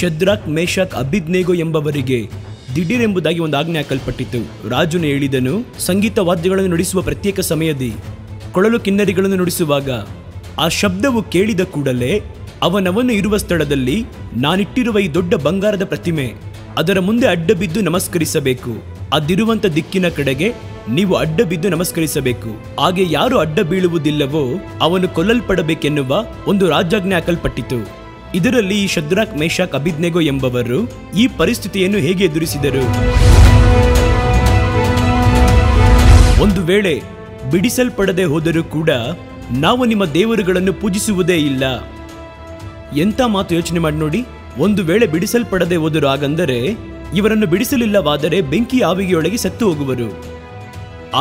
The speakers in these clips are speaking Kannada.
ಶದ್ರಕ್ ಮೇಷಕ್ ಅಭಿಜ್ಞೇಗೋ ಎಂಬವರಿಗೆ ದಿಢೀರೆಂಬುದಾಗಿ ಒಂದು ಆಜ್ಞೆ ಹಾಕಲ್ಪಟ್ಟಿತು ರಾಜನು ಹೇಳಿದನು ಸಂಗೀತ ವಾದ್ಯಗಳನ್ನು ನುಡಿಸುವ ಪ್ರತ್ಯೇಕ ಸಮಯದಿ ಕೊಳಲು ಕಿನ್ನರಿಗಳನ್ನು ನುಡಿಸುವಾಗ ಆ ಶಬ್ದವು ಕೇಳಿದ ಕೂಡಲೇ ಅವನವನು ಇರುವ ಸ್ಥಳದಲ್ಲಿ ನಾನಿಟ್ಟಿರುವ ಈ ದೊಡ್ಡ ಬಂಗಾರದ ಪ್ರತಿಮೆ ಅದರ ಮುಂದೆ ಅಡ್ಡ ಬಿದ್ದು ನಮಸ್ಕರಿಸಬೇಕು ಅದಿರುವಂಥ ದಿಕ್ಕಿನ ಕಡೆಗೆ ನೀವು ಅಡ್ಡ ಬಿದ್ದು ನಮಸ್ಕರಿಸಬೇಕು ಹಾಗೆ ಯಾರು ಅಡ್ಡ ಬೀಳುವುದಿಲ್ಲವೋ ಅವನು ಕೊಲ್ಲಲ್ಪಡಬೇಕೆನ್ನುವ ಒಂದು ರಾಜಾಜ್ಞೆ ಹಾಕಲ್ಪಟ್ಟಿತು ಇದರಲ್ಲಿ ಶದ್ರಾಕ್ ಮೇಷಾಕ್ ಅಭಿಜ್ಞೆಗೋ ಎಂಬವರು ಈ ಪರಿಸ್ಥಿತಿಯನ್ನು ಹೇಗೆ ಎದುರಿಸಿದರು ಒಂದು ವೇಳೆ ಬಿಡಿಸಲ್ಪಡದೆ ಹೋದರೂ ಕೂಡ ನಾವು ನಿಮ್ಮ ದೇವರುಗಳನ್ನು ಪೂಜಿಸುವುದೇ ಇಲ್ಲ ಎಂತ ಮಾತು ಯೋಚನೆ ಮಾಡಿ ನೋಡಿ ಒಂದು ವೇಳೆ ಬಿಡಿಸಲ್ಪಡದೆ ಹೋದರು ಹಾಗಂದರೆ ಇವರನ್ನು ಬಿಡಿಸಲಿಲ್ಲವಾದರೆ ಬೆಂಕಿ ಆವಿಗೆಯೊಳಗೆ ಸತ್ತು ಹೋಗುವರು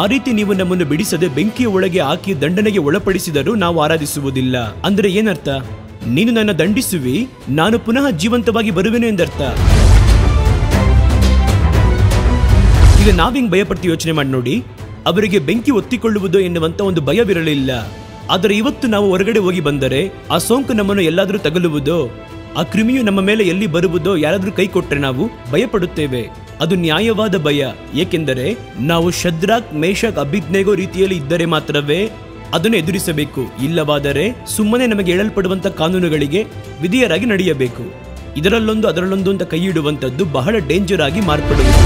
ಆ ರೀತಿ ನೀವು ನಮ್ಮನ್ನು ಬಿಡಿಸದೆ ಬೆಂಕಿಯ ಒಳಗೆ ಹಾಕಿ ದಂಡನೆಗೆ ಒಳಪಡಿಸಿದರೂ ನಾವು ಆರಾಧಿಸುವುದಿಲ್ಲ ಅಂದರೆ ಏನರ್ಥ ನೀನು ನನ್ನ ದಂಡಿಸುವಿ ನಾನು ಪುನಃ ಜೀವಂತವಾಗಿ ಬರುವೆನು ಎಂದರ್ಥ ಈಗ ನಾವಿಂಗ್ ಭಯಪಟ್ಟು ಯೋಚನೆ ಮಾಡಿ ನೋಡಿ ಅವರಿಗೆ ಬೆಂಕಿ ಒತ್ತಿಕೊಳ್ಳುವುದು ಎನ್ನುವಂತ ಒಂದು ಭಯವಿರಲಿಲ್ಲ ಆದರೆ ಇವತ್ತು ನಾವು ಹೊರಗಡೆ ಹೋಗಿ ಬಂದರೆ ಆ ಸೋಂಕು ನಮ್ಮನ್ನು ಎಲ್ಲಾದರೂ ತಗಲುವುದೋ ಆ ಕ್ರಿಮಿಯು ನಮ್ಮ ಮೇಲೆ ಎಲ್ಲಿ ಬರುವುದೋ ಯಾರಾದರೂ ಕೈ ಕೊಟ್ಟರೆ ನಾವು ಭಯಪಡುತ್ತೇವೆ ಅದು ನ್ಯಾಯವಾದ ಭಯ ಏಕೆಂದರೆ ನಾವು ಶದ್ರಾಕ್ ಮೇಷಕ್ ಅಭಿಜ್ಞೆಗೋ ರೀತಿಯಲ್ಲಿ ಇದ್ದರೆ ಮಾತ್ರವೇ ಅದನ್ನು ಎದುರಿಸಬೇಕು ಇಲ್ಲವಾದರೆ ಸುಮ್ಮನೆ ನಮಗೆ ಹೇಳಲ್ಪಡುವಂಥ ಕಾನೂನುಗಳಿಗೆ ವಿಧಿಯರಾಗಿ ನಡೆಯಬೇಕು ಇದರಲ್ಲೊಂದು ಅದರಲ್ಲೊಂದು ಅಂತ ಕೈ ಬಹಳ ಡೇಂಜರ್ ಆಗಿ ಮಾರ್ಪಡುವುದು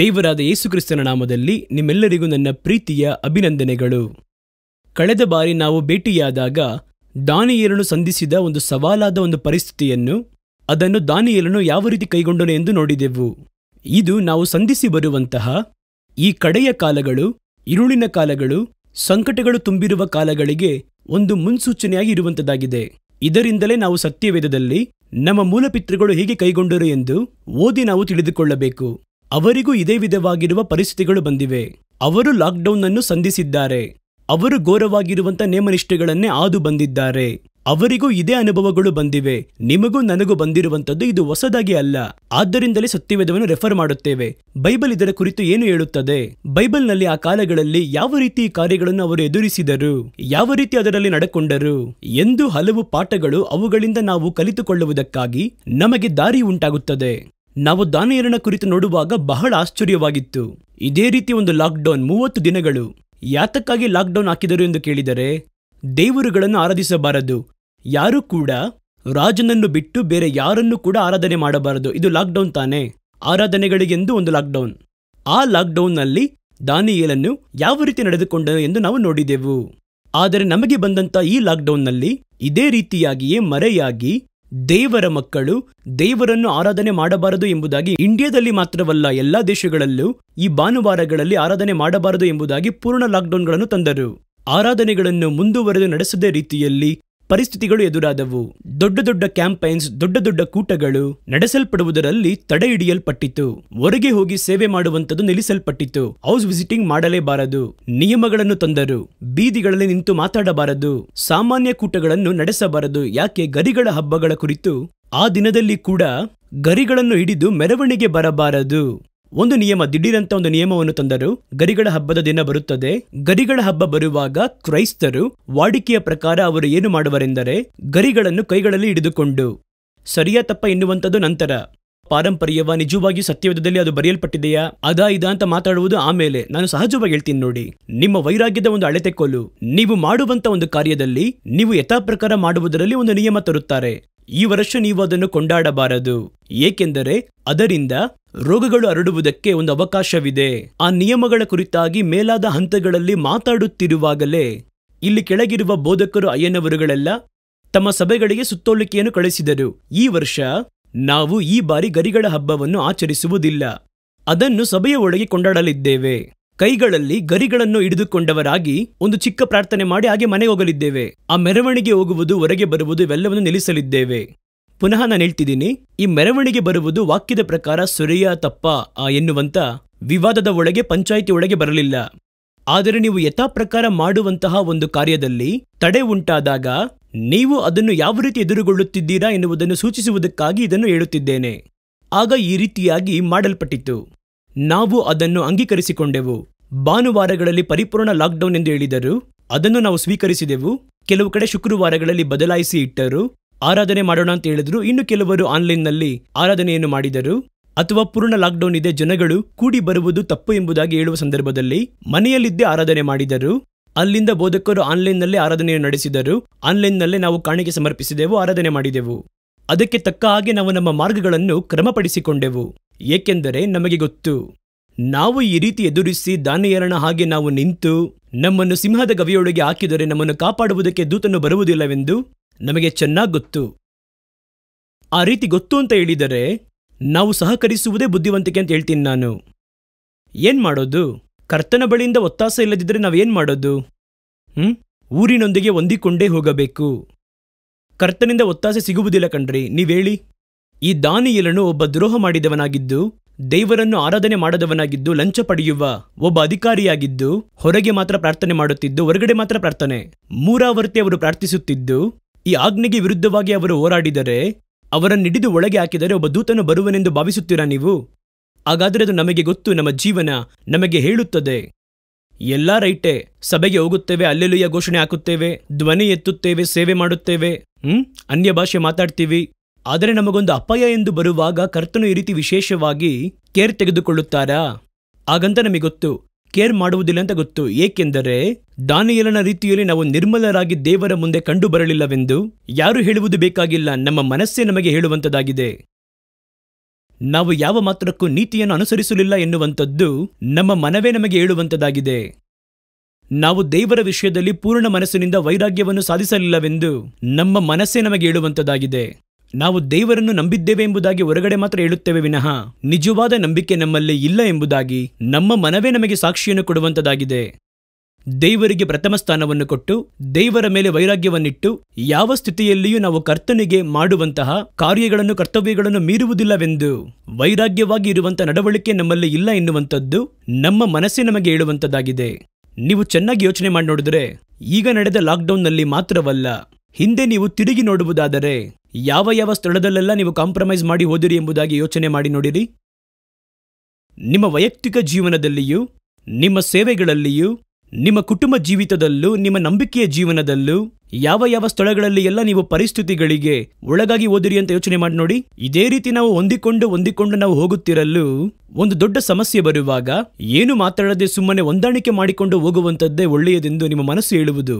ದೇವರಾದ ಯೇಸುಕ್ರಿಸ್ತನ ನಾಮದಲ್ಲಿ ನಿಮ್ಮೆಲ್ಲರಿಗೂ ನನ್ನ ಪ್ರೀತಿಯ ಅಭಿನಂದನೆಗಳು ಕಳೆದ ಬಾರಿ ನಾವು ಭೇಟಿಯಾದಾಗ ದಾನಿಯೇಲನು ಸಂಧಿಸಿದ ಒಂದು ಸವಾಲಾದ ಒಂದು ಪರಿಸ್ಥಿತಿಯನ್ನು ಅದನ್ನು ದಾನಿಯೇಲನು ಯಾವ ರೀತಿ ಕೈಗೊಂಡನು ಎಂದು ನೋಡಿದೆವು ಇದು ನಾವು ಸಂಧಿಸಿ ಬರುವಂತಹ ಈ ಕಡೆಯ ಕಾಲಗಳು ಇರುಳಿನ ಕಾಲಗಳು ಸಂಕಟಗಳು ತುಂಬಿರುವ ಕಾಲಗಳಿಗೆ ಒಂದು ಮುನ್ಸೂಚನೆಯಾಗಿ ಇರುವಂತದಾಗಿದೆ ಇದರಿಂದಲೇ ನಾವು ಸತ್ಯವೇದದಲ್ಲಿ ನಮ್ಮ ಮೂಲಪಿತೃಗಳು ಹೇಗೆ ಕೈಗೊಂಡರು ಎಂದು ಓದಿ ನಾವು ತಿಳಿದುಕೊಳ್ಳಬೇಕು ಅವರಿಗೂ ಇದೇ ವಿಧವಾಗಿರುವ ಪರಿಸ್ಥಿತಿಗಳು ಬಂದಿವೆ ಅವರು ಲಾಕ್ಡೌನ್ ಅನ್ನು ಸಂಧಿಸಿದ್ದಾರೆ ಅವರು ಘೋರವಾಗಿರುವಂಥ ನೇಮನಿಷ್ಠೆಗಳನ್ನೇ ಆದು ಬಂದಿದ್ದಾರೆ ಅವರಿಗೂ ಇದೇ ಅನುಭವಗಳು ಬಂದಿವೆ ನಿಮಗೂ ನನಗೂ ಬಂದಿರುವಂತದ್ದು ಇದು ಹೊಸದಾಗಿ ಅಲ್ಲ ಆದ್ದರಿಂದಲೇ ಸತ್ಯವೇದವನ್ನು ರೆಫರ್ ಮಾಡುತ್ತೇವೆ ಬೈಬಲ್ ಇದರ ಕುರಿತು ಏನು ಹೇಳುತ್ತದೆ ಬೈಬಲ್ನಲ್ಲಿ ಆ ಕಾಲಗಳಲ್ಲಿ ಯಾವ ರೀತಿ ಕಾರ್ಯಗಳನ್ನು ಅವರು ಎದುರಿಸಿದರು ಯಾವ ರೀತಿ ಅದರಲ್ಲಿ ನಡಕೊಂಡರು ಎಂದು ಹಲವು ಪಾಠಗಳು ಅವುಗಳಿಂದ ನಾವು ಕಲಿತುಕೊಳ್ಳುವುದಕ್ಕಾಗಿ ನಮಗೆ ದಾರಿ ಉಂಟಾಗುತ್ತದೆ ನಾವು ದಾನಿಯರನ ಕುರಿತು ನೋಡುವಾಗ ಬಹಳ ಆಶ್ಚರ್ಯವಾಗಿತ್ತು ಇದೇ ರೀತಿ ಒಂದು ಲಾಕ್ಡೌನ್ ಮೂವತ್ತು ದಿನಗಳು ಯಾತಕ್ಕಾಗಿ ಲಾಕ್ಡೌನ್ ಹಾಕಿದರು ಎಂದು ಕೇಳಿದರೆ ದೇವರುಗಳನ್ನು ಆರಾಧಿಸಬಾರದು ಯಾರೂ ಕೂಡ ರಾಜನನ್ನು ಬಿಟ್ಟು ಬೇರೆ ಯಾರನ್ನು ಕೂಡ ಆರಾಧನೆ ಮಾಡಬಾರದು ಇದು ಲಾಕ್ಡೌನ್ ತಾನೇ ಆರಾಧನೆಗಳಿಗೆಂದು ಒಂದು ಲಾಕ್ಡೌನ್ ಆ ಲಾಕ್ಡೌನ್ನಲ್ಲಿ ದಾನಿಯೇಲನ್ನು ಯಾವ ರೀತಿ ನಡೆದುಕೊಂಡನು ಎಂದು ನಾವು ನೋಡಿದೆವು ಆದರೆ ನಮಗೆ ಬಂದಂಥ ಈ ಲಾಕ್ಡೌನ್ನಲ್ಲಿ ಇದೇ ರೀತಿಯಾಗಿಯೇ ಮರೆಯಾಗಿ ದೇವರ ಮಕ್ಕಳು ದೇವರನ್ನು ಆರಾಧನೆ ಮಾಡಬಾರದು ಎಂಬುದಾಗಿ ಇಂಡಿಯಾದಲ್ಲಿ ಮಾತ್ರವಲ್ಲ ಎಲ್ಲಾ ದೇಶಗಳಲ್ಲೂ ಈ ಭಾನುವಾರಗಳಲ್ಲಿ ಆರಾಧನೆ ಮಾಡಬಾರದು ಎಂಬುದಾಗಿ ಪೂರ್ಣ ಲಾಕ್ಡೌನ್ಗಳನ್ನು ತಂದರು ಆರಾಧನೆಗಳನ್ನು ಮುಂದುವರೆದು ನಡೆಸದೇ ರೀತಿಯಲ್ಲಿ ಪರಿಸ್ಥಿತಿಗಳು ಎದುರಾದವು ದೊಡ್ಡ ದೊಡ್ಡ ಕ್ಯಾಂಪೈನ್ಸ್ ದೊಡ್ಡ ದೊಡ್ಡ ಕೂಟಗಳು ನಡೆಸಲ್ಪಡುವುದರಲ್ಲಿ ತಡೆ ಹಿಡಿಯಲ್ಪಟ್ಟಿತು ಹೊರಗೆ ಹೋಗಿ ಸೇವೆ ಮಾಡುವಂಥದ್ದು ನಿಲ್ಲಿಸಲ್ಪಟ್ಟಿತು ಹೌಸ್ ವಿಸಿಟಿಂಗ್ ಮಾಡಲೇಬಾರದು ನಿಯಮಗಳನ್ನು ತಂದರು ಬೀದಿಗಳಲ್ಲಿ ನಿಂತು ಮಾತಾಡಬಾರದು ಸಾಮಾನ್ಯ ಕೂಟಗಳನ್ನು ನಡೆಸಬಾರದು ಯಾಕೆ ಗರಿಗಳ ಹಬ್ಬಗಳ ಕುರಿತು ಆ ದಿನದಲ್ಲಿ ಕೂಡ ಗರಿಗಳನ್ನು ಹಿಡಿದು ಮೆರವಣಿಗೆ ಬರಬಾರದು ಒಂದು ನಿಯಮ ದಿಢೀರಂತ ಒಂದು ನಿಯಮವನ್ನು ತಂದರು ಗರಿಗಳ ಹಬ್ಬದ ದಿನ ಬರುತ್ತದೆ ಗರಿಗಳ ಹಬ್ಬ ಬರುವಾಗ ಕ್ರೈಸ್ತರು ವಾಡಿಕೆಯ ಪ್ರಕಾರ ಅವರು ಏನು ಮಾಡುವರೆಂದರೆ ಗರಿಗಳನ್ನು ಕೈಗಳಲ್ಲಿ ಹಿಡಿದುಕೊಂಡು ಸರಿಯ ತಪ್ಪ ಎನ್ನುವಂಥದ್ದು ನಂತರ ಪಾರಂಪರ್ಯವ ನಿಜವಾಗಿ ಸತ್ಯವೇಧದಲ್ಲಿ ಅದು ಬರೆಯಲ್ಪಟ್ಟಿದೆಯಾ ಅದಾ ಇದ ಅಂತ ಮಾತಾಡುವುದು ಆಮೇಲೆ ನಾನು ಸಹಜವಾಗಿ ಹೇಳ್ತೀನಿ ನೋಡಿ ನಿಮ್ಮ ವೈರಾಗ್ಯದ ಒಂದು ಅಳತೆಕೋಲು ನೀವು ಮಾಡುವಂತ ಒಂದು ಕಾರ್ಯದಲ್ಲಿ ನೀವು ಯಥಾಪ್ರಕಾರ ಮಾಡುವುದರಲ್ಲಿ ಒಂದು ನಿಯಮ ತರುತ್ತಾರೆ ಈ ವರ್ಷ ನೀವು ಅದನ್ನು ಕೊಂಡಾಡಬಾರದು ಏಕೆಂದರೆ ಅದರಿಂದ ರೋಗಗಳು ಹರಡುವುದಕ್ಕೆ ಒಂದು ಅವಕಾಶವಿದೆ ಆ ನಿಯಮಗಳ ಕುರಿತಾಗಿ ಮೇಲಾದ ಹಂತಗಳಲ್ಲಿ ಮಾತಾಡುತ್ತಿರುವಾಗಲೇ ಇಲ್ಲಿ ಕೆಳಗಿರುವ ಬೋಧಕರು ಅಯ್ಯನವರುಗಳೆಲ್ಲ ತಮ್ಮ ಸಭೆಗಳಿಗೆ ಸುತ್ತೋಲಿಕೆಯನ್ನು ಕಳಿಸಿದರು ಈ ವರ್ಷ ನಾವು ಈ ಬಾರಿ ಗರಿಗಳ ಹಬ್ಬವನ್ನು ಆಚರಿಸುವುದಿಲ್ಲ ಅದನ್ನು ಸಭೆಯ ಒಳಗೆ ಕೊಂಡಾಡಲಿದ್ದೇವೆ ಕೈಗಳಲ್ಲಿ ಗರಿಗಳನ್ನು ಹಿಡಿದುಕೊಂಡವರಾಗಿ ಒಂದು ಚಿಕ್ಕ ಪ್ರಾರ್ಥನೆ ಮಾಡಿ ಹಾಗೆ ಮನೆ ಹೋಗಲಿದ್ದೇವೆ ಆ ಮೆರವಣಿಗೆ ಹೋಗುವುದು ಹೊರಗೆ ಬರುವುದು ಇವೆಲ್ಲವನ್ನು ನಿಲ್ಲಿಸಲಿದ್ದೇವೆ ಪುನಃ ನಾನು ಹೇಳ್ತಿದ್ದೀನಿ ಈ ಮೆರವಣಿಗೆ ಬರುವುದು ವಾಕ್ಯದ ಪ್ರಕಾರ ಸೊರೆಯ ತಪ್ಪ ಎನ್ನುವಂತ ವಿವಾದದ ಒಳಗೆ ಪಂಚಾಯಿತಿ ಒಳಗೆ ಬರಲಿಲ್ಲ ಆದರೆ ನೀವು ಯಥಾಪ್ರಕಾರ ಮಾಡುವಂತಹ ಒಂದು ಕಾರ್ಯದಲ್ಲಿ ತಡೆ ಉಂಟಾದಾಗ ನೀವು ಅದನ್ನು ಯಾವ ರೀತಿ ಎದುರುಗೊಳ್ಳುತ್ತಿದ್ದೀರಾ ಎನ್ನುವುದನ್ನು ಸೂಚಿಸುವುದಕ್ಕಾಗಿ ಇದನ್ನು ಹೇಳುತ್ತಿದ್ದೇನೆ ಆಗ ಈ ರೀತಿಯಾಗಿ ಮಾಡಲ್ಪಟ್ಟಿತ್ತು ನಾವು ಅದನ್ನು ಅಂಗೀಕರಿಸಿಕೊಂಡೆವು ಭಾನುವಾರಗಳಲ್ಲಿ ಪರಿಪೂರ್ಣ ಲಾಕ್ಡೌನ್ ಎಂದು ಹೇಳಿದರು ಅದನ್ನು ನಾವು ಸ್ವೀಕರಿಸಿದೆವು ಕೆಲವು ಕಡೆ ಶುಕ್ರವಾರಗಳಲ್ಲಿ ಬದಲಾಯಿಸಿ ಇಟ್ಟರು ಆರಾಧನೆ ಮಾಡೋಣ ಅಂತ ಹೇಳಿದ್ರು ಇನ್ನು ಕೆಲವರು ಆನ್ಲೈನ್ನಲ್ಲಿ ಆರಾಧನೆಯನ್ನು ಮಾಡಿದರು ಅಥವಾ ಪೂರ್ಣ ಲಾಕ್ಡೌನ್ ಇದೆ ಜನಗಳು ಕೂಡಿ ಬರುವುದು ತಪ್ಪು ಎಂಬುದಾಗಿ ಹೇಳುವ ಸಂದರ್ಭದಲ್ಲಿ ಮನೆಯಲ್ಲಿದ್ದೇ ಆರಾಧನೆ ಮಾಡಿದರು ಅಲ್ಲಿಂದ ಬೋಧಕರು ಆನ್ಲೈನ್ನಲ್ಲೇ ಆರಾಧನೆಯನ್ನು ನಡೆಸಿದರು ಆನ್ಲೈನ್ನಲ್ಲೇ ನಾವು ಕಾಣಿಕೆ ಸಮರ್ಪಿಸಿದೆವು ಆರಾಧನೆ ಮಾಡಿದೆವು ಅದಕ್ಕೆ ತಕ್ಕ ಹಾಗೆ ನಾವು ನಮ್ಮ ಮಾರ್ಗಗಳನ್ನು ಕ್ರಮಪಡಿಸಿಕೊಂಡೆವು ಏಕೆಂದರೆ ನಮಗೆ ಗೊತ್ತು ನಾವು ಈ ರೀತಿ ಎದುರಿಸಿ ದಾನಿಯರಣ ಹಾಗೆ ನಾವು ನಿಂತು ನಮ್ಮನ್ನು ಸಿಂಹದ ಗವಿಯೊಳಗೆ ಹಾಕಿದರೆ ನಮ್ಮನ್ನು ಕಾಪಾಡುವುದಕ್ಕೆ ದೂತನ್ನು ಬರುವುದಿಲ್ಲವೆಂದು ನಮಗೆ ಚೆನ್ನಾಗಿ ಗೊತ್ತು ಆ ರೀತಿ ಗೊತ್ತು ಅಂತ ಹೇಳಿದರೆ ನಾವು ಸಹಕರಿಸುವುದೇ ಬುದ್ಧಿವಂತಿಕೆ ಅಂತ ಹೇಳ್ತೀನಿ ನಾನು ಏನು ಮಾಡೋದು ಕರ್ತನ ಬಳಿಯಿಂದ ಒತ್ತಾಸ ಇಲ್ಲದಿದ್ದರೆ ನಾವೇನ್ ಮಾಡೋದು ಹ್ಮ್ ಊರಿನೊಂದಿಗೆ ಹೊಂದಿಕೊಂಡೇ ಹೋಗಬೇಕು ಕರ್ತನಿಂದ ಒತ್ತಾಸೆ ಸಿಗುವುದಿಲ್ಲ ಕಣ್ರಿ ನೀವೇಳಿ ಈ ದಾನಿಯಲನು ಒಬ್ಬ ದ್ರೋಹ ಮಾಡಿದವನಾಗಿದ್ದು ದೇವರನ್ನು ಆರಾಧನೆ ಮಾಡದವನಾಗಿದ್ದು ಲಂಚ ಪಡೆಯುವ ಒಬ್ಬ ಅಧಿಕಾರಿಯಾಗಿದ್ದು ಹೊರಗೆ ಮಾತ್ರ ಪ್ರಾರ್ಥನೆ ಮಾಡುತ್ತಿದ್ದು ಹೊರಗಡೆ ಮಾತ್ರ ಪ್ರಾರ್ಥನೆ ಮೂರಾವರ್ತಿ ಅವರು ಪ್ರಾರ್ಥಿಸುತ್ತಿದ್ದು ಈ ಆಜ್ಞೆಗೆ ವಿರುದ್ಧವಾಗಿ ಅವರು ಹೋರಾಡಿದರೆ ಅವರನ್ನಿಡಿದು ಒಳಗೆ ಹಾಕಿದರೆ ಒಬ್ಬ ದೂತನು ಬರುವನೆಂದು ಭಾವಿಸುತ್ತೀರಾ ನೀವು ಹಾಗಾದರೆ ಅದು ನಮಗೆ ಗೊತ್ತು ನಮ್ಮ ಜೀವನ ನಮಗೆ ಹೇಳುತ್ತದೆ ಎಲ್ಲ ರೈಟೆ ಸಭೆಗೆ ಹೋಗುತ್ತೇವೆ ಅಲ್ಲೆಲುಯ್ಯ ಘೋಷಣೆ ಹಾಕುತ್ತೇವೆ ಧ್ವನಿ ಎತ್ತುತ್ತೇವೆ ಸೇವೆ ಮಾಡುತ್ತೇವೆ ಹ್ಮ್ ಅನ್ಯ ಭಾಷೆ ಮಾತಾಡ್ತೀವಿ ಆದರೆ ನಮಗೊಂದು ಅಪಾಯ ಎಂದು ಬರುವಾಗ ಕರ್ತನು ಈ ರೀತಿ ವಿಶೇಷವಾಗಿ ಕೇರ್ ತೆಗೆದುಕೊಳ್ಳುತ್ತಾರಾ ಹಾಗಂತ ನಮಗೆ ಗೊತ್ತು ಕೇರ್ ಮಾಡುವುದಿಲ್ಲ ಅಂತ ಗೊತ್ತು ಏಕೆಂದರೆ ದಾನಿಯಲನ ರೀತಿಯಲ್ಲಿ ನಾವು ನಿರ್ಮಲರಾಗಿ ದೇವರ ಮುಂದೆ ಕಂಡು ಬರಲಿಲ್ಲವೆಂದು ಯಾರು ಹೇಳುವುದು ಬೇಕಾಗಿಲ್ಲ ನಮ್ಮ ಮನಸ್ಸೇ ನಮಗೆ ಹೇಳುವಂತದಾಗಿದೆ ನಾವು ಯಾವ ಮಾತ್ರಕ್ಕೂ ನೀತಿಯನ್ನು ಅನುಸರಿಸಲಿಲ್ಲ ಎನ್ನುವಂಥದ್ದು ನಮ್ಮ ಮನವೇ ನಮಗೆ ಹೇಳುವಂತದಾಗಿದೆ ನಾವು ದೇವರ ವಿಷಯದಲ್ಲಿ ಪೂರ್ಣ ಮನಸ್ಸಿನಿಂದ ವೈರಾಗ್ಯವನ್ನು ಸಾಧಿಸಲಿಲ್ಲವೆಂದು ನಮ್ಮ ಮನಸ್ಸೇ ನಮಗೆ ಹೇಳುವಂತದಾಗಿದೆ ನಾವು ದೇವರನ್ನು ನಂಬಿದ್ದೇವೆ ಎಂಬುದಾಗಿ ಹೊರಗಡೆ ಮಾತ್ರ ಹೇಳುತ್ತೇವೆ ವಿನಃ ನಿಜವಾದ ನಂಬಿಕೆ ನಮ್ಮಲ್ಲಿ ಇಲ್ಲ ಎಂಬುದಾಗಿ ನಮ್ಮ ಮನವೇ ನಮಗೆ ಸಾಕ್ಷಿಯನ್ನು ಕೊಡುವಂತದಾಗಿದೆ ದೇವರಿಗೆ ಪ್ರಥಮ ಸ್ಥಾನವನ್ನು ಕೊಟ್ಟು ದೇವರ ಮೇಲೆ ವೈರಾಗ್ಯವನ್ನಿಟ್ಟು ಯಾವ ಸ್ಥಿತಿಯಲ್ಲಿಯೂ ನಾವು ಕರ್ತನಿಗೆ ಮಾಡುವಂತಹ ಕಾರ್ಯಗಳನ್ನು ಕರ್ತವ್ಯಗಳನ್ನು ಮೀರುವುದಿಲ್ಲವೆಂದು ವೈರಾಗ್ಯವಾಗಿ ಇರುವಂಥ ನಡವಳಿಕೆ ನಮ್ಮಲ್ಲಿ ಇಲ್ಲ ಎನ್ನುವಂಥದ್ದು ನಮ್ಮ ಮನಸ್ಸೇ ನಮಗೆ ಹೇಳುವಂಥದ್ದಾಗಿದೆ ನೀವು ಚೆನ್ನಾಗಿ ಯೋಚನೆ ಮಾಡಿ ನೋಡಿದರೆ ಈಗ ನಡೆದ ಲಾಕ್ಡೌನ್ನಲ್ಲಿ ಮಾತ್ರವಲ್ಲ ಹಿಂದೆ ನೀವು ತಿರುಗಿ ನೋಡುವುದಾದರೆ ಯಾವ ಯಾವ ಸ್ಥಳದಲ್ಲೆಲ್ಲ ನೀವು ಕಾಂಪ್ರಮೈಸ್ ಮಾಡಿ ಹೋದಿರಿ ಎಂಬುದಾಗಿ ಯೋಚನೆ ಮಾಡಿ ನೋಡಿರಿ ನಿಮ್ಮ ವೈಯಕ್ತಿಕ ಜೀವನದಲ್ಲಿಯೂ ನಿಮ್ಮ ಸೇವೆಗಳಲ್ಲಿಯೂ ನಿಮ್ಮ ಕುಟುಂಬ ಜೀವಿತದಲ್ಲೂ ನಿಮ್ಮ ನಂಬಿಕೆಯ ಜೀವನದಲ್ಲೂ ಯಾವ ಯಾವ ಸ್ಥಳಗಳಲ್ಲಿ ಎಲ್ಲ ನೀವು ಪರಿಸ್ಥಿತಿಗಳಿಗೆ ಒಳಗಾಗಿ ಓದಿರಿ ಅಂತ ಯೋಚನೆ ಮಾಡಿ ನೋಡಿ ಇದೇ ರೀತಿ ನಾವು ಹೊಂದಿಕೊಂಡು ಹೊಂದಿಕೊಂಡು ನಾವು ಹೋಗುತ್ತಿರಲು ಒಂದು ದೊಡ್ಡ ಸಮಸ್ಯೆ ಬರುವಾಗ ಏನು ಮಾತಾಡದೆ ಸುಮ್ಮನೆ ಹೊಂದಾಣಿಕೆ ಮಾಡಿಕೊಂಡು ಹೋಗುವಂಥದ್ದೇ ಒಳ್ಳೆಯದೆಂದು ನಿಮ್ಮ ಮನಸ್ಸು ಹೇಳುವುದು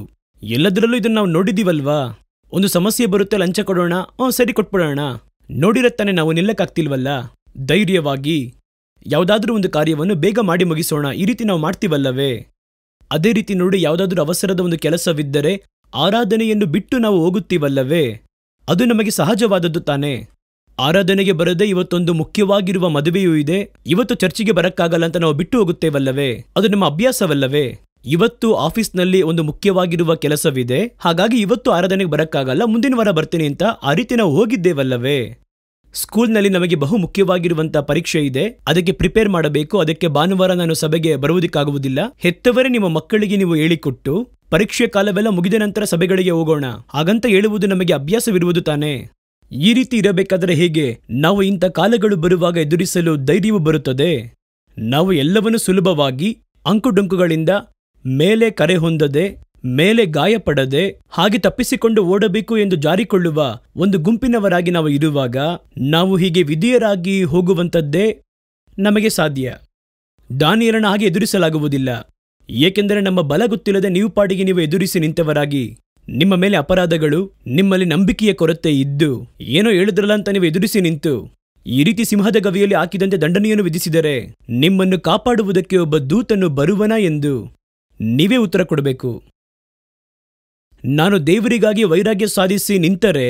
ಎಲ್ಲದರಲ್ಲೂ ಇದನ್ನು ನಾವು ನೋಡಿದೀವಲ್ವಾ ಒಂದು ಸಮಸ್ಯೆ ಬರುತ್ತೆ ಲಂಚ ಕೊಡೋಣ ಸರಿ ಕೊಟ್ಬಿಡೋಣ ನೋಡಿರತ್ತಾನೆ ನಾವು ನಿಲ್ಲಕ್ಕಾಗ್ತಿಲ್ವಲ್ಲ ಧೈರ್ಯವಾಗಿ ಯಾವುದಾದ್ರೂ ಒಂದು ಕಾರ್ಯವನ್ನು ಬೇಗ ಮಾಡಿ ಮುಗಿಸೋಣ ಈ ರೀತಿ ನಾವು ಮಾಡ್ತೀವಲ್ಲವೇ ಅದೇ ರೀತಿ ನೋಡಿ ಯಾವುದಾದ್ರೂ ಅವಸರದ ಒಂದು ಕೆಲಸವಿದ್ದರೆ ಆರಾಧನೆಯನ್ನು ಬಿಟ್ಟು ನಾವು ಹೋಗುತ್ತೀವಲ್ಲವೇ ಅದು ನಮಗೆ ಸಹಜವಾದದ್ದು ತಾನೇ ಆರಾಧನೆಗೆ ಬರದೆ ಇವತ್ತೊಂದು ಮುಖ್ಯವಾಗಿರುವ ಮದುವೆಯೂ ಇದೆ ಇವತ್ತು ಚರ್ಚಿಗೆ ಬರಕ್ಕಾಗಲ್ಲ ಅಂತ ನಾವು ಬಿಟ್ಟು ಹೋಗುತ್ತೇವಲ್ಲವೇ ಅದು ನಮ್ಮ ಅಭ್ಯಾಸವಲ್ಲವೇ ಇವತ್ತು ಆಫೀಸ್ನಲ್ಲಿ ಒಂದು ಮುಖ್ಯವಾಗಿರುವ ಕೆಲಸವಿದೆ ಹಾಗಾಗಿ ಇವತ್ತು ಆರಾಧನೆಗೆ ಬರಕ್ಕಾಗಲ್ಲ ಮುಂದಿನ ವಾರ ಬರ್ತೀನಿ ಅಂತ ಆ ರೀತಿ ನಾವು ಹೋಗಿದ್ದೇವಲ್ಲವೇ ಸ್ಕೂಲ್ನಲ್ಲಿ ನಮಗೆ ಬಹು ಮುಖ್ಯವಾಗಿರುವಂತ ಪರೀಕ್ಷೆ ಇದೆ ಅದಕ್ಕೆ ಪ್ರಿಪೇರ್ ಮಾಡಬೇಕು ಅದಕ್ಕೆ ಭಾನುವಾರ ನಾನು ಸಭೆಗೆ ಬರುವುದಕ್ಕಾಗುವುದಿಲ್ಲ ಹೆತ್ತವರೇ ನಿಮ್ಮ ಮಕ್ಕಳಿಗೆ ನೀವು ಹೇಳಿಕೊಟ್ಟು ಪರೀಕ್ಷೆ ಕಾಲವೆಲ್ಲ ಮುಗಿದ ನಂತರ ಸಭೆಗಳಿಗೆ ಹೋಗೋಣ ಹಾಗಂತ ಹೇಳುವುದು ನಮಗೆ ಅಭ್ಯಾಸವಿರುವುದು ತಾನೇ ಈ ರೀತಿ ಇರಬೇಕಾದರೆ ಹೇಗೆ ನಾವು ಇಂಥ ಕಾಲಗಳು ಬರುವಾಗ ಎದುರಿಸಲು ಧೈರ್ಯವು ಬರುತ್ತದೆ ನಾವು ಎಲ್ಲವನ್ನೂ ಸುಲಭವಾಗಿ ಅಂಕುಡೊಂಕುಗಳಿಂದ ಮೇಲೆ ಕರೆ ಹೊಂದದೆ ಮೇಲೆ ಗಾಯಪಡದೆ ಹಾಗೆ ತಪ್ಪಿಸಿಕೊಂಡು ಓಡಬೇಕು ಎಂದು ಜಾರಿಕೊಳ್ಳುವ ಒಂದು ಗುಂಪಿನವರಾಗಿ ನಾವು ಇರುವಾಗ ನಾವು ಹೀಗೆ ವಿಧಿಯರಾಗಿ ಹೋಗುವಂಥದ್ದೇ ನಮಗೆ ಸಾಧ್ಯ ದಾನಿಯರನ್ನ ಹಾಗೆ ಎದುರಿಸಲಾಗುವುದಿಲ್ಲ ಏಕೆಂದರೆ ನಮ್ಮ ಬಲ ಗೊತ್ತಿಲ್ಲದೆ ನೀವು ಪಾಡಿಗೆ ನೀವು ಎದುರಿಸಿ ನಿಂತವರಾಗಿ ನಿಮ್ಮ ಮೇಲೆ ಅಪರಾಧಗಳು ನಿಮ್ಮಲ್ಲಿ ನಂಬಿಕೆಯ ಕೊರತೆ ಇದ್ದು ಏನೋ ಹೇಳಿದ್ರಲ್ಲ ಅಂತ ನೀವು ಎದುರಿಸಿ ನಿಂತು ಈ ರೀತಿ ಸಿಂಹದ ಗವಿಯಲ್ಲಿ ಹಾಕಿದಂತೆ ದಂಡನೆಯನ್ನು ವಿಧಿಸಿದರೆ ನಿಮ್ಮನ್ನು ಕಾಪಾಡುವುದಕ್ಕೆ ಒಬ್ಬ ದೂತನ್ನು ಬರುವನ ಎಂದು ನೀವೇ ಉತ್ತರ ಕೊಡಬೇಕು ನಾನು ದೇವರಿಗಾಗಿ ವೈರಾಗ್ಯ ಸಾಧಿಸಿ ನಿಂತರೆ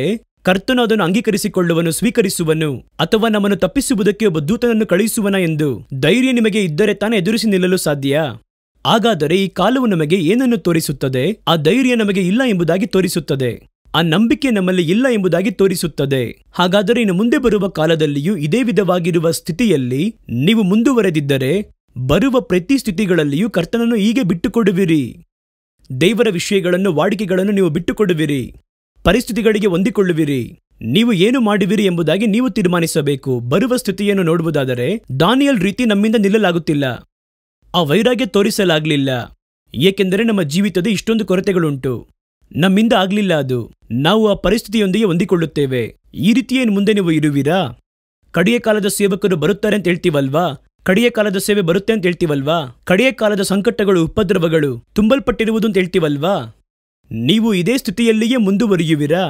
ಕರ್ತನು ಅದನ್ನು ಅಂಗೀಕರಿಸಿಕೊಳ್ಳುವನು ಸ್ವೀಕರಿಸುವನು ಅಥವಾ ನಮ್ಮನ್ನು ತಪ್ಪಿಸುವುದಕ್ಕೆ ಒಬ್ಬ ದೂತನನ್ನು ಕಳುಹಿಸುವನ ಎಂದು ಧೈರ್ಯ ನಿಮಗೆ ಇದ್ದರೆ ತಾನೆ ಎದುರಿಸಿ ನಿಲ್ಲಲು ಸಾಧ್ಯ ಹಾಗಾದರೆ ಈ ಕಾಲವು ನಮಗೆ ಏನನ್ನು ತೋರಿಸುತ್ತದೆ ಆ ಧೈರ್ಯ ನಮಗೆ ಇಲ್ಲ ಎಂಬುದಾಗಿ ತೋರಿಸುತ್ತದೆ ಆ ನಂಬಿಕೆ ನಮ್ಮಲ್ಲಿ ಇಲ್ಲ ಎಂಬುದಾಗಿ ತೋರಿಸುತ್ತದೆ ಹಾಗಾದರೆ ಇನ್ನು ಮುಂದೆ ಬರುವ ಕಾಲದಲ್ಲಿಯೂ ಇದೇ ವಿಧವಾಗಿರುವ ಸ್ಥಿತಿಯಲ್ಲಿ ನೀವು ಮುಂದುವರೆದಿದ್ದರೆ ಬರುವ ಪ್ರತಿ ಸ್ಥಿತಿಗಳಲ್ಲಿಯೂ ಕರ್ತನನ್ನು ಹೀಗೆ ಬಿಟ್ಟುಕೊಡುವಿರಿ ದೇವರ ವಿಷಯಗಳನ್ನು ವಾಡಿಕೆಗಳನ್ನು ನೀವು ಬಿಟ್ಟುಕೊಡುವಿರಿ ಪರಿಸ್ಥಿತಿಗಳಿಗೆ ಹೊಂದಿಕೊಳ್ಳುವಿರಿ ನೀವು ಏನು ಮಾಡುವಿರಿ ಎಂಬುದಾಗಿ ನೀವು ತೀರ್ಮಾನಿಸಬೇಕು ಬರುವ ಸ್ಥಿತಿಯನ್ನು ನೋಡುವುದಾದರೆ ದಾನಿಯಲ್ ರೀತಿ ನಮ್ಮಿಂದ ನಿಲ್ಲಲಾಗುತ್ತಿಲ್ಲ ಆ ವೈರಾಗ್ಯ ತೋರಿಸಲಾಗಲಿಲ್ಲ ಏಕೆಂದರೆ ನಮ್ಮ ಜೀವಿತದ ಇಷ್ಟೊಂದು ಕೊರತೆಗಳುಂಟು ನಮ್ಮಿಂದ ಆಗಲಿಲ್ಲ ಅದು ನಾವು ಆ ಪರಿಸ್ಥಿತಿಯೊಂದಿಗೆ ಹೊಂದಿಕೊಳ್ಳುತ್ತೇವೆ ಈ ರೀತಿಯೇನು ಮುಂದೆ ನೀವು ಇರುವಿರಾ ಕಡೆಯ ಕಾಲದ ಸೇವಕರು ಬರುತ್ತಾರೆ ಅಂತ ಹೇಳ್ತೀವಲ್ವಾ ಕಡಿಯ ಕಾಲದ ಸೇವೆ ಬರುತ್ತೆ ಅಂತ ಹೇಳ್ತೀವಲ್ವಾ ಕಡಿಯ ಕಾಲದ ಸಂಕಟಗಳು ಉಪದ್ರವಗಳು ತುಂಬಲ್ಪಟ್ಟಿರುವುದು ಅಂತ ಹೇಳ್ತೀವಲ್ವಾ ನೀವು ಇದೇ ಸ್ಥಿತಿಯಲ್ಲಿಯೇ ಮುಂದುವರಿಯುವಿರಾ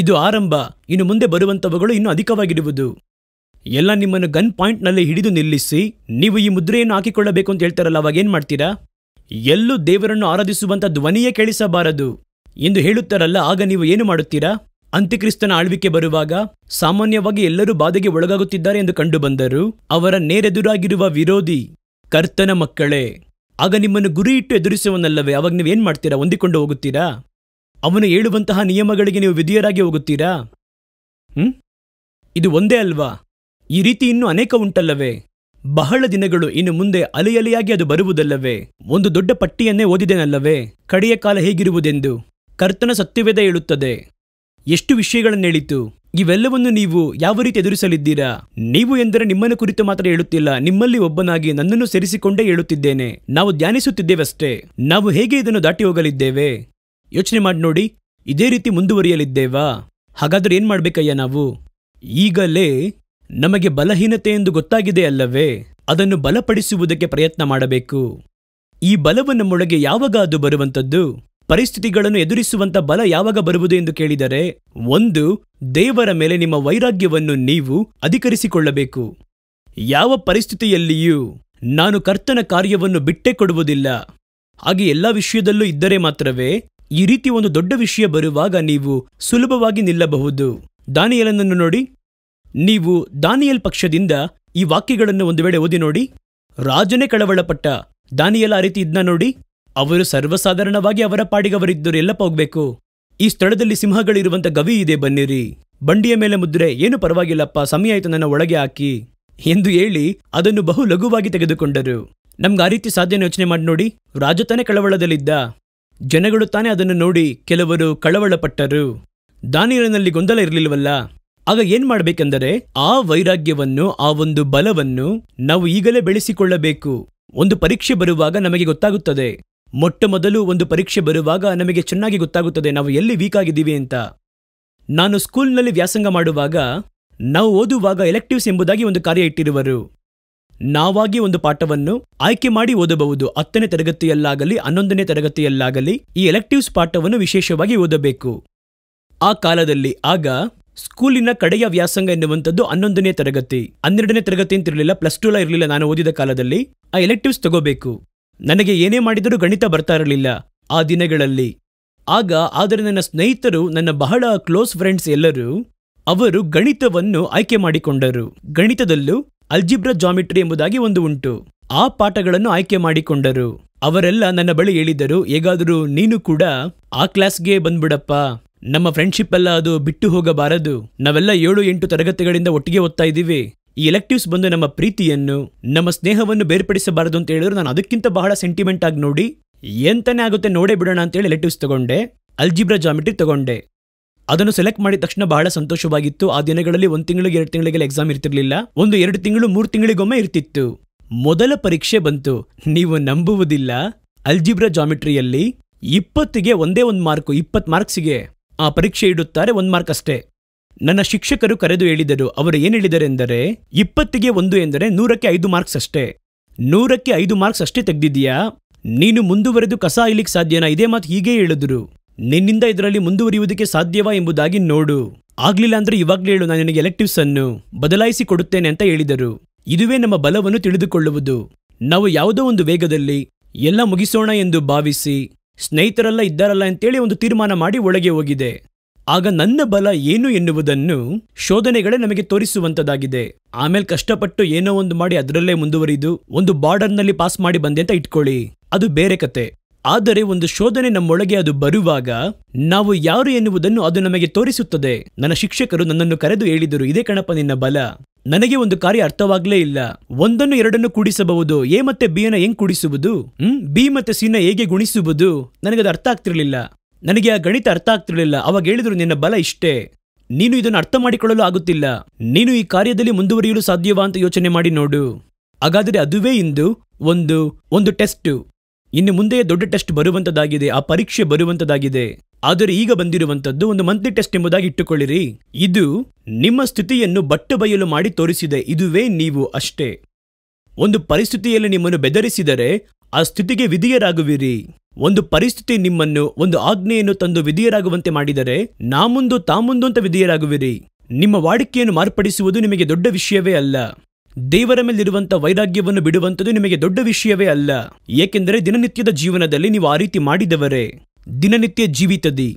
ಇದು ಆರಂಭ ಇನ್ನು ಮುಂದೆ ಬರುವಂಥವುಗಳು ಇನ್ನೂ ಅಧಿಕವಾಗಿರುವುದು ಎಲ್ಲ ನಿಮ್ಮನ್ನು ಗನ್ ಪಾಯಿಂಟ್ನಲ್ಲಿ ಹಿಡಿದು ನಿಲ್ಲಿಸಿ ನೀವು ಈ ಮುದ್ರೆಯನ್ನು ಹಾಕಿಕೊಳ್ಳಬೇಕು ಅಂತ ಹೇಳ್ತಾರಲ್ಲ ಅವಾಗೇನು ಮಾಡ್ತೀರಾ ಎಲ್ಲೂ ದೇವರನ್ನು ಆರಾಧಿಸುವಂಥ ಧ್ವನಿಯೇ ಕೇಳಿಸಬಾರದು ಎಂದು ಹೇಳುತ್ತಾರಲ್ಲ ಆಗ ನೀವು ಏನು ಮಾಡುತ್ತೀರಾ ಅಂತ್ಯಕ್ರಿಸ್ತನ ಆಳ್ವಿಕೆ ಬರುವಾಗ ಸಾಮಾನ್ಯವಾಗಿ ಎಲ್ಲರೂ ಬಾಧೆಗೆ ಒಳಗಾಗುತ್ತಿದ್ದಾರೆ ಎಂದು ಕಂಡುಬಂದರು ಅವರ ನೇರೆದುರಾಗಿರುವ ವಿರೋಧಿ ಕರ್ತನ ಮಕ್ಕಳೇ ಆಗ ನಿಮ್ಮನ್ನು ಗುರಿ ಇಟ್ಟು ಎದುರಿಸುವನಲ್ಲವೇ ಅವಾಗ ನೀವು ಏನು ಮಾಡ್ತೀರಾ ಹೊಂದಿಕೊಂಡು ಹೋಗುತ್ತೀರಾ ಅವನು ಹೇಳುವಂತಹ ನಿಯಮಗಳಿಗೆ ನೀವು ವಿಧಿಯರಾಗಿ ಹೋಗುತ್ತೀರಾ ಹ್ಮ್ ಇದು ಒಂದೇ ಅಲ್ವಾ ಈ ರೀತಿ ಇನ್ನೂ ಅನೇಕ ಉಂಟಲ್ಲವೇ ಬಹಳ ದಿನಗಳು ಇನ್ನು ಮುಂದೆ ಅಲೆಯಲೆಯಾಗಿ ಅದು ಬರುವುದಲ್ಲವೇ ಒಂದು ದೊಡ್ಡ ಪಟ್ಟಿಯನ್ನೇ ಓದಿದೆನಲ್ಲವೇ ಕಡೆಯ ಕಾಲ ಹೇಗಿರುವುದೆಂದು ಕರ್ತನ ಸತ್ಯವೇದ ಹೇಳುತ್ತದೆ ಎಷ್ಟು ವಿಷಯಗಳನ್ನು ಹೇಳಿತು ಇವೆಲ್ಲವನ್ನು ನೀವು ಯಾವ ರೀತಿ ಎದುರಿಸಲಿದ್ದೀರಾ ನೀವು ಎಂದರೆ ನಿಮ್ಮನ್ನು ಕುರಿತು ಮಾತ್ರ ಹೇಳುತ್ತಿಲ್ಲ ನಿಮ್ಮಲ್ಲಿ ಒಬ್ಬನಾಗಿ ನನ್ನನ್ನು ಸೇರಿಸಿಕೊಂಡೇ ಹೇಳುತ್ತಿದ್ದೇನೆ ನಾವು ಧ್ಯಾನಿಸುತ್ತಿದ್ದೇವಷ್ಟೇ ನಾವು ಹೇಗೆ ಇದನ್ನು ದಾಟಿ ಹೋಗಲಿದ್ದೇವೆ ಯೋಚನೆ ಮಾಡಿ ನೋಡಿ ಇದೇ ರೀತಿ ಮುಂದುವರಿಯಲಿದ್ದೇವಾ ಹಾಗಾದ್ರೆ ಏನ್ ಮಾಡ್ಬೇಕಯ್ಯ ನಾವು ಈಗಲೇ ನಮಗೆ ಬಲಹೀನತೆ ಎಂದು ಗೊತ್ತಾಗಿದೆ ಅಲ್ಲವೇ ಅದನ್ನು ಬಲಪಡಿಸುವುದಕ್ಕೆ ಪ್ರಯತ್ನ ಮಾಡಬೇಕು ಈ ಬಲವು ನಮ್ಮೊಳಗೆ ಯಾವಾಗ ಅದು ಬರುವಂಥದ್ದು ಪರಿಸ್ಥಿತಿಗಳನ್ನು ಎದುರಿಸುವಂತ ಬಲ ಯಾವಾಗ ಬರುವುದು ಎಂದು ಕೇಳಿದರೆ ಒಂದು ದೇವರ ಮೇಲೆ ನಿಮ್ಮ ವೈರಾಗ್ಯವನ್ನು ನೀವು ಅಧಿಕರಿಸಿಕೊಳ್ಳಬೇಕು ಯಾವ ಪರಿಸ್ಥಿತಿಯಲ್ಲಿಯೂ ನಾನು ಕರ್ತನ ಕಾರ್ಯವನ್ನು ಬಿಟ್ಟೇ ಕೊಡುವುದಿಲ್ಲ ಹಾಗೆ ಎಲ್ಲ ವಿಷಯದಲ್ಲೂ ಇದ್ದರೆ ಮಾತ್ರವೇ ಈ ರೀತಿ ಒಂದು ದೊಡ್ಡ ವಿಷಯ ಬರುವಾಗ ನೀವು ಸುಲಭವಾಗಿ ನಿಲ್ಲಬಹುದು ದಾನಿಯಲನನ್ನು ನೋಡಿ ನೀವು ದಾನಿಯಲ್ ಪಕ್ಷದಿಂದ ಈ ವಾಕ್ಯಗಳನ್ನು ಒಂದು ವೇಳೆ ಓದಿ ನೋಡಿ ರಾಜನೇ ಕಳವಳಪಟ್ಟ ದಾನಿಯಲ್ ಆ ರೀತಿ ಇದ್ನ ನೋಡಿ ಅವರು ಸರ್ವಸಾಧಾರಣವಾಗಿ ಅವರ ಪಾಡಿಗವರಿದ್ದರು ಎಲ್ಲಪ್ಪ ಹೋಗ್ಬೇಕು ಈ ಸ್ಥಳದಲ್ಲಿ ಸಿಂಹಗಳಿರುವಂತ ಗವಿ ಇದೆ ಬನ್ನಿರಿ ಬಂಡಿಯ ಮೇಲೆ ಮುದ್ರೆ ಏನು ಪರವಾಗಿಲ್ಲಪ್ಪ ಸಮಯ ಆಯಿತು ನನ್ನ ಒಳಗೆ ಹಾಕಿ ಎಂದು ಹೇಳಿ ಅದನ್ನು ಬಹು ಲಘುವಾಗಿ ತೆಗೆದುಕೊಂಡರು ನಮ್ಗೆ ಆ ರೀತಿ ಸಾಧ್ಯನ ಯೋಚನೆ ಮಾಡಿ ನೋಡಿ ರಾಜ ತಾನೇ ಕಳವಳದಲ್ಲಿದ್ದ ಜನಗಳು ತಾನೇ ಅದನ್ನು ನೋಡಿ ಕೆಲವರು ಕಳವಳಪಟ್ಟರು ದಾನಿಯರನಲ್ಲಿ ಗೊಂದಲ ಇರಲಿಲ್ವಲ್ಲ ಆಗ ಏನ್ ಮಾಡಬೇಕೆಂದರೆ ಆ ವೈರಾಗ್ಯವನ್ನು ಆ ಒಂದು ಬಲವನ್ನು ನಾವು ಈಗಲೇ ಬೆಳೆಸಿಕೊಳ್ಳಬೇಕು ಒಂದು ಪರೀಕ್ಷೆ ಬರುವಾಗ ನಮಗೆ ಗೊತ್ತಾಗುತ್ತದೆ ಮೊಟ್ಟ ಮೊದಲು ಒಂದು ಪರೀಕ್ಷೆ ಬರುವಾಗ ನಮಗೆ ಚೆನ್ನಾಗಿ ಗೊತ್ತಾಗುತ್ತದೆ ನಾವು ಎಲ್ಲಿ ವೀಕ್ ಆಗಿದ್ದೀವಿ ಅಂತ ನಾನು ಸ್ಕೂಲ್ನಲ್ಲಿ ವ್ಯಾಸಂಗ ಮಾಡುವಾಗ ನಾವು ಓದುವಾಗ ಎಲೆಕ್ಟಿವ್ಸ್ ಎಂಬುದಾಗಿ ಒಂದು ಕಾರ್ಯ ಇಟ್ಟಿರುವರು ನಾವಾಗಿ ಒಂದು ಪಾಠವನ್ನು ಆಯ್ಕೆ ಮಾಡಿ ಓದಬಹುದು ಹತ್ತನೇ ತರಗತಿಯಲ್ಲಾಗಲಿ ಹನ್ನೊಂದನೇ ತರಗತಿಯಲ್ಲಾಗಲಿ ಈ ಎಲೆಕ್ಟಿವ್ಸ್ ಪಾಠವನ್ನು ವಿಶೇಷವಾಗಿ ಓದಬೇಕು ಆ ಕಾಲದಲ್ಲಿ ಆಗ ಸ್ಕೂಲಿನ ಕಡೆಯ ವ್ಯಾಸಂಗ ಎನ್ನುವಂಥದ್ದು ಹನ್ನೊಂದನೇ ತರಗತಿ ಹನ್ನೆರಡನೇ ತರಗತಿ ಅಂತಿರಲಿಲ್ಲ ಪ್ಲಸ್ ಟೂ ಇರಲಿಲ್ಲ ನಾನು ಓದಿದ ಕಾಲದಲ್ಲಿ ಆ ಎಲೆಕ್ಟಿವ್ಸ್ ತಗೋಬೇಕು ನನಗೆ ಏನೇ ಮಾಡಿದರೂ ಗಣಿತ ಬರ್ತಾ ಇರಲಿಲ್ಲ ಆ ದಿನಗಳಲ್ಲಿ ಆಗ ಆದರೆ ನನ್ನ ಸ್ನೇಹಿತರು ನನ್ನ ಬಹಳ ಕ್ಲೋಸ್ ಫ್ರೆಂಡ್ಸ್ ಎಲ್ಲರೂ ಅವರು ಗಣಿತವನ್ನು ಆಯ್ಕೆ ಮಾಡಿಕೊಂಡರು ಗಣಿತದಲ್ಲೂ ಅಲ್ಜಿಬ್ರಾ ಜಾಮಿಟ್ರಿ ಎಂಬುದಾಗಿ ಒಂದು ಉಂಟು ಆ ಪಾಠಗಳನ್ನು ಆಯ್ಕೆ ಮಾಡಿಕೊಂಡರು ಅವರೆಲ್ಲ ನನ್ನ ಬಳಿ ಹೇಳಿದರು ಹೇಗಾದರೂ ನೀನು ಕೂಡ ಆ ಕ್ಲಾಸ್ಗೆ ಬಂದ್ಬಿಡಪ್ಪ ನಮ್ಮ ಫ್ರೆಂಡ್ಶಿಪ್ ಎಲ್ಲ ಅದು ಬಿಟ್ಟು ಹೋಗಬಾರದು ನಾವೆಲ್ಲ ಏಳು ಎಂಟು ತರಗತಿಗಳಿಂದ ಒಟ್ಟಿಗೆ ಓದ್ತಾ ಇದ್ದೀವಿ ಈ ಎಲೆಕ್ಟಿವ್ಸ್ ಬಂದು ನಮ್ಮ ಪ್ರೀತಿಯನ್ನು ನಮ್ಮ ಸ್ನೇಹವನ್ನು ಬೇರ್ಪಡಿಸಬಾರದು ಅಂತ ಹೇಳಿದ್ರು ನಾನು ಅದಕ್ಕಿಂತ ಬಹಳ ಸೆಂಟಿಮೆಂಟ್ ಆಗಿ ನೋಡಿ ಎಂತನೇ ಆಗುತ್ತೆ ನೋಡೇ ಬಿಡೋಣ ಹೇಳಿ ಎಲೆಕ್ಟಿವ್ಸ್ ತಗೊಂಡೆ ಅಲ್ಜಿಬ್ರಾ ಜಾಮಿಟ್ರಿ ತಗೊಂಡೆ ಅದನ್ನು ಸೆಲೆಕ್ಟ್ ಮಾಡಿದ ತಕ್ಷಣ ಬಹಳ ಸಂತೋಷವಾಗಿತ್ತು ಆ ದಿನಗಳಲ್ಲಿ ಒಂದು ತಿಂಗಳಿಗೆ ಎರಡು ತಿಂಗಳಿಗೆ ಎಕ್ಸಾಮ್ ಇರ್ತಿರ್ಲಿಲ್ಲ ಒಂದು ಎರಡು ತಿಂಗಳು ಮೂರು ತಿಂಗಳಿಗೊಮ್ಮೆ ಇರ್ತಿತ್ತು ಮೊದಲ ಪರೀಕ್ಷೆ ಬಂತು ನೀವು ನಂಬುವುದಿಲ್ಲ ಅಲ್ಜಿಬ್ರಾ ಜಾಮಿಟ್ರಿಯಲ್ಲಿ ಇಪ್ಪತ್ತಿಗೆ ಒಂದೇ ಒಂದು ಮಾರ್ಕು ಇಪ್ಪತ್ತು ಮಾರ್ಕ್ಸಿಗೆ ಆ ಪರೀಕ್ಷೆ ಇಡುತ್ತಾರೆ ಒಂದು ಮಾರ್ಕ್ ಅಷ್ಟೇ ನನ್ನ ಶಿಕ್ಷಕರು ಕರೆದು ಹೇಳಿದರು ಅವರು ಏನು ಹೇಳಿದರೆಂದರೆ ಇಪ್ಪತ್ತಿಗೆ ಒಂದು ಎಂದರೆ ನೂರಕ್ಕೆ ಐದು ಮಾರ್ಕ್ಸ್ ಅಷ್ಟೇ ನೂರಕ್ಕೆ ಐದು ಮಾರ್ಕ್ಸ್ ಅಷ್ಟೇ ತೆಗೆದಿದ್ದೀಯಾ ನೀನು ಮುಂದುವರೆದು ಕಸ ಸಾಧ್ಯನ ಸಾಧ್ಯನಾ ಇದೇ ಮಾತು ಹೀಗೆ ಹೇಳಿದ್ರು ನಿನ್ನಿಂದ ಇದರಲ್ಲಿ ಮುಂದುವರಿಯುವುದಕ್ಕೆ ಸಾಧ್ಯವಾ ಎಂಬುದಾಗಿ ನೋಡು ಆಗ್ಲಿಲ್ಲ ಅಂದ್ರೆ ಇವಾಗ್ಲೇ ಹೇಳು ನಾನು ನಿನಗೆ ಎಲೆಕ್ಟಿವ್ಸ್ ಅನ್ನು ಬದಲಾಯಿಸಿ ಕೊಡುತ್ತೇನೆ ಅಂತ ಹೇಳಿದರು ಇದುವೇ ನಮ್ಮ ಬಲವನ್ನು ತಿಳಿದುಕೊಳ್ಳುವುದು ನಾವು ಯಾವುದೋ ಒಂದು ವೇಗದಲ್ಲಿ ಎಲ್ಲ ಮುಗಿಸೋಣ ಎಂದು ಭಾವಿಸಿ ಸ್ನೇಹಿತರೆಲ್ಲ ಇದ್ದಾರಲ್ಲ ಅಂತೇಳಿ ಒಂದು ತೀರ್ಮಾನ ಮಾಡಿ ಒಳಗೆ ಹೋಗಿದೆ ಆಗ ನನ್ನ ಬಲ ಏನು ಎನ್ನುವುದನ್ನು ಶೋಧನೆಗಳೇ ನಮಗೆ ತೋರಿಸುವಂತದಾಗಿದೆ ಆಮೇಲೆ ಕಷ್ಟಪಟ್ಟು ಏನೋ ಒಂದು ಮಾಡಿ ಅದರಲ್ಲೇ ಮುಂದುವರಿದು ಒಂದು ಬಾರ್ಡರ್ನಲ್ಲಿ ಪಾಸ್ ಮಾಡಿ ಬಂದೆ ಅಂತ ಇಟ್ಕೊಳ್ಳಿ ಅದು ಬೇರೆ ಕತೆ ಆದರೆ ಒಂದು ಶೋಧನೆ ನಮ್ಮೊಳಗೆ ಅದು ಬರುವಾಗ ನಾವು ಯಾರು ಎನ್ನುವುದನ್ನು ಅದು ನಮಗೆ ತೋರಿಸುತ್ತದೆ ನನ್ನ ಶಿಕ್ಷಕರು ನನ್ನನ್ನು ಕರೆದು ಹೇಳಿದರು ಇದೇ ಕಣಪ್ಪ ನಿನ್ನ ಬಲ ನನಗೆ ಒಂದು ಕಾರ್ಯ ಅರ್ಥವಾಗ್ಲೇ ಇಲ್ಲ ಒಂದನ್ನು ಎರಡನ್ನು ಕೂಡಿಸಬಹುದು ಎ ಮತ್ತೆ ಬಿ ಹೆಂಗ್ ಕೂಡಿಸುವುದು ಹ್ಮ್ ಬಿ ಮತ್ತೆ ಸಿನ ಹೇಗೆ ಗುಣಿಸುವುದು ನನಗದು ಅರ್ಥ ಆಗ್ತಿರ್ಲಿಲ್ಲ ನನಗೆ ಆ ಗಣಿತ ಅರ್ಥ ಆಗ್ತಿರಲಿಲ್ಲ ಅವಾಗ ಹೇಳಿದ್ರು ನಿನ್ನ ಬಲ ಇಷ್ಟೇ ನೀನು ಇದನ್ನು ಅರ್ಥ ಮಾಡಿಕೊಳ್ಳಲು ಆಗುತ್ತಿಲ್ಲ ನೀನು ಈ ಕಾರ್ಯದಲ್ಲಿ ಮುಂದುವರಿಯಲು ಸಾಧ್ಯವಾ ಅಂತ ಯೋಚನೆ ಮಾಡಿ ನೋಡು ಹಾಗಾದರೆ ಅದುವೇ ಇಂದು ಒಂದು ಒಂದು ಟೆಸ್ಟ್ ಇನ್ನು ಮುಂದೆ ದೊಡ್ಡ ಟೆಸ್ಟ್ ಬರುವಂತದಾಗಿದೆ ಆ ಪರೀಕ್ಷೆ ಬರುವಂತದಾಗಿದೆ ಆದರೆ ಈಗ ಬಂದಿರುವಂತದ್ದು ಒಂದು ಮಂತ್ಲಿ ಟೆಸ್ಟ್ ಎಂಬುದಾಗಿ ಇಟ್ಟುಕೊಳ್ಳಿರಿ ಇದು ನಿಮ್ಮ ಸ್ಥಿತಿಯನ್ನು ಬಟ್ಟು ಬಯಲು ಮಾಡಿ ತೋರಿಸಿದೆ ಇದುವೇ ನೀವು ಅಷ್ಟೇ ಒಂದು ಪರಿಸ್ಥಿತಿಯಲ್ಲಿ ನಿಮ್ಮನ್ನು ಬೆದರಿಸಿದರೆ ಆ ಸ್ಥಿತಿಗೆ ವಿಧಿಯರಾಗುವಿರಿ ಒಂದು ಪರಿಸ್ಥಿತಿ ನಿಮ್ಮನ್ನು ಒಂದು ಆಜ್ಞೆಯನ್ನು ತಂದು ವಿಧಿಯರಾಗುವಂತೆ ಮಾಡಿದರೆ ನಾಮುಂದು ತಾಮುಂದು ಅಂತ ವಿಧಿಯರಾಗುವಿರಿ ನಿಮ್ಮ ವಾಡಿಕೆಯನ್ನು ಮಾರ್ಪಡಿಸುವುದು ನಿಮಗೆ ದೊಡ್ಡ ವಿಷಯವೇ ಅಲ್ಲ ದೇವರ ಮೇಲಿರುವಂಥ ವೈರಾಗ್ಯವನ್ನು ಬಿಡುವಂಥದ್ದು ನಿಮಗೆ ದೊಡ್ಡ ವಿಷಯವೇ ಅಲ್ಲ ಏಕೆಂದರೆ ದಿನನಿತ್ಯದ ಜೀವನದಲ್ಲಿ ನೀವು ಆ ರೀತಿ ಮಾಡಿದವರೇ ದಿನನಿತ್ಯ ಜೀವಿತದಿ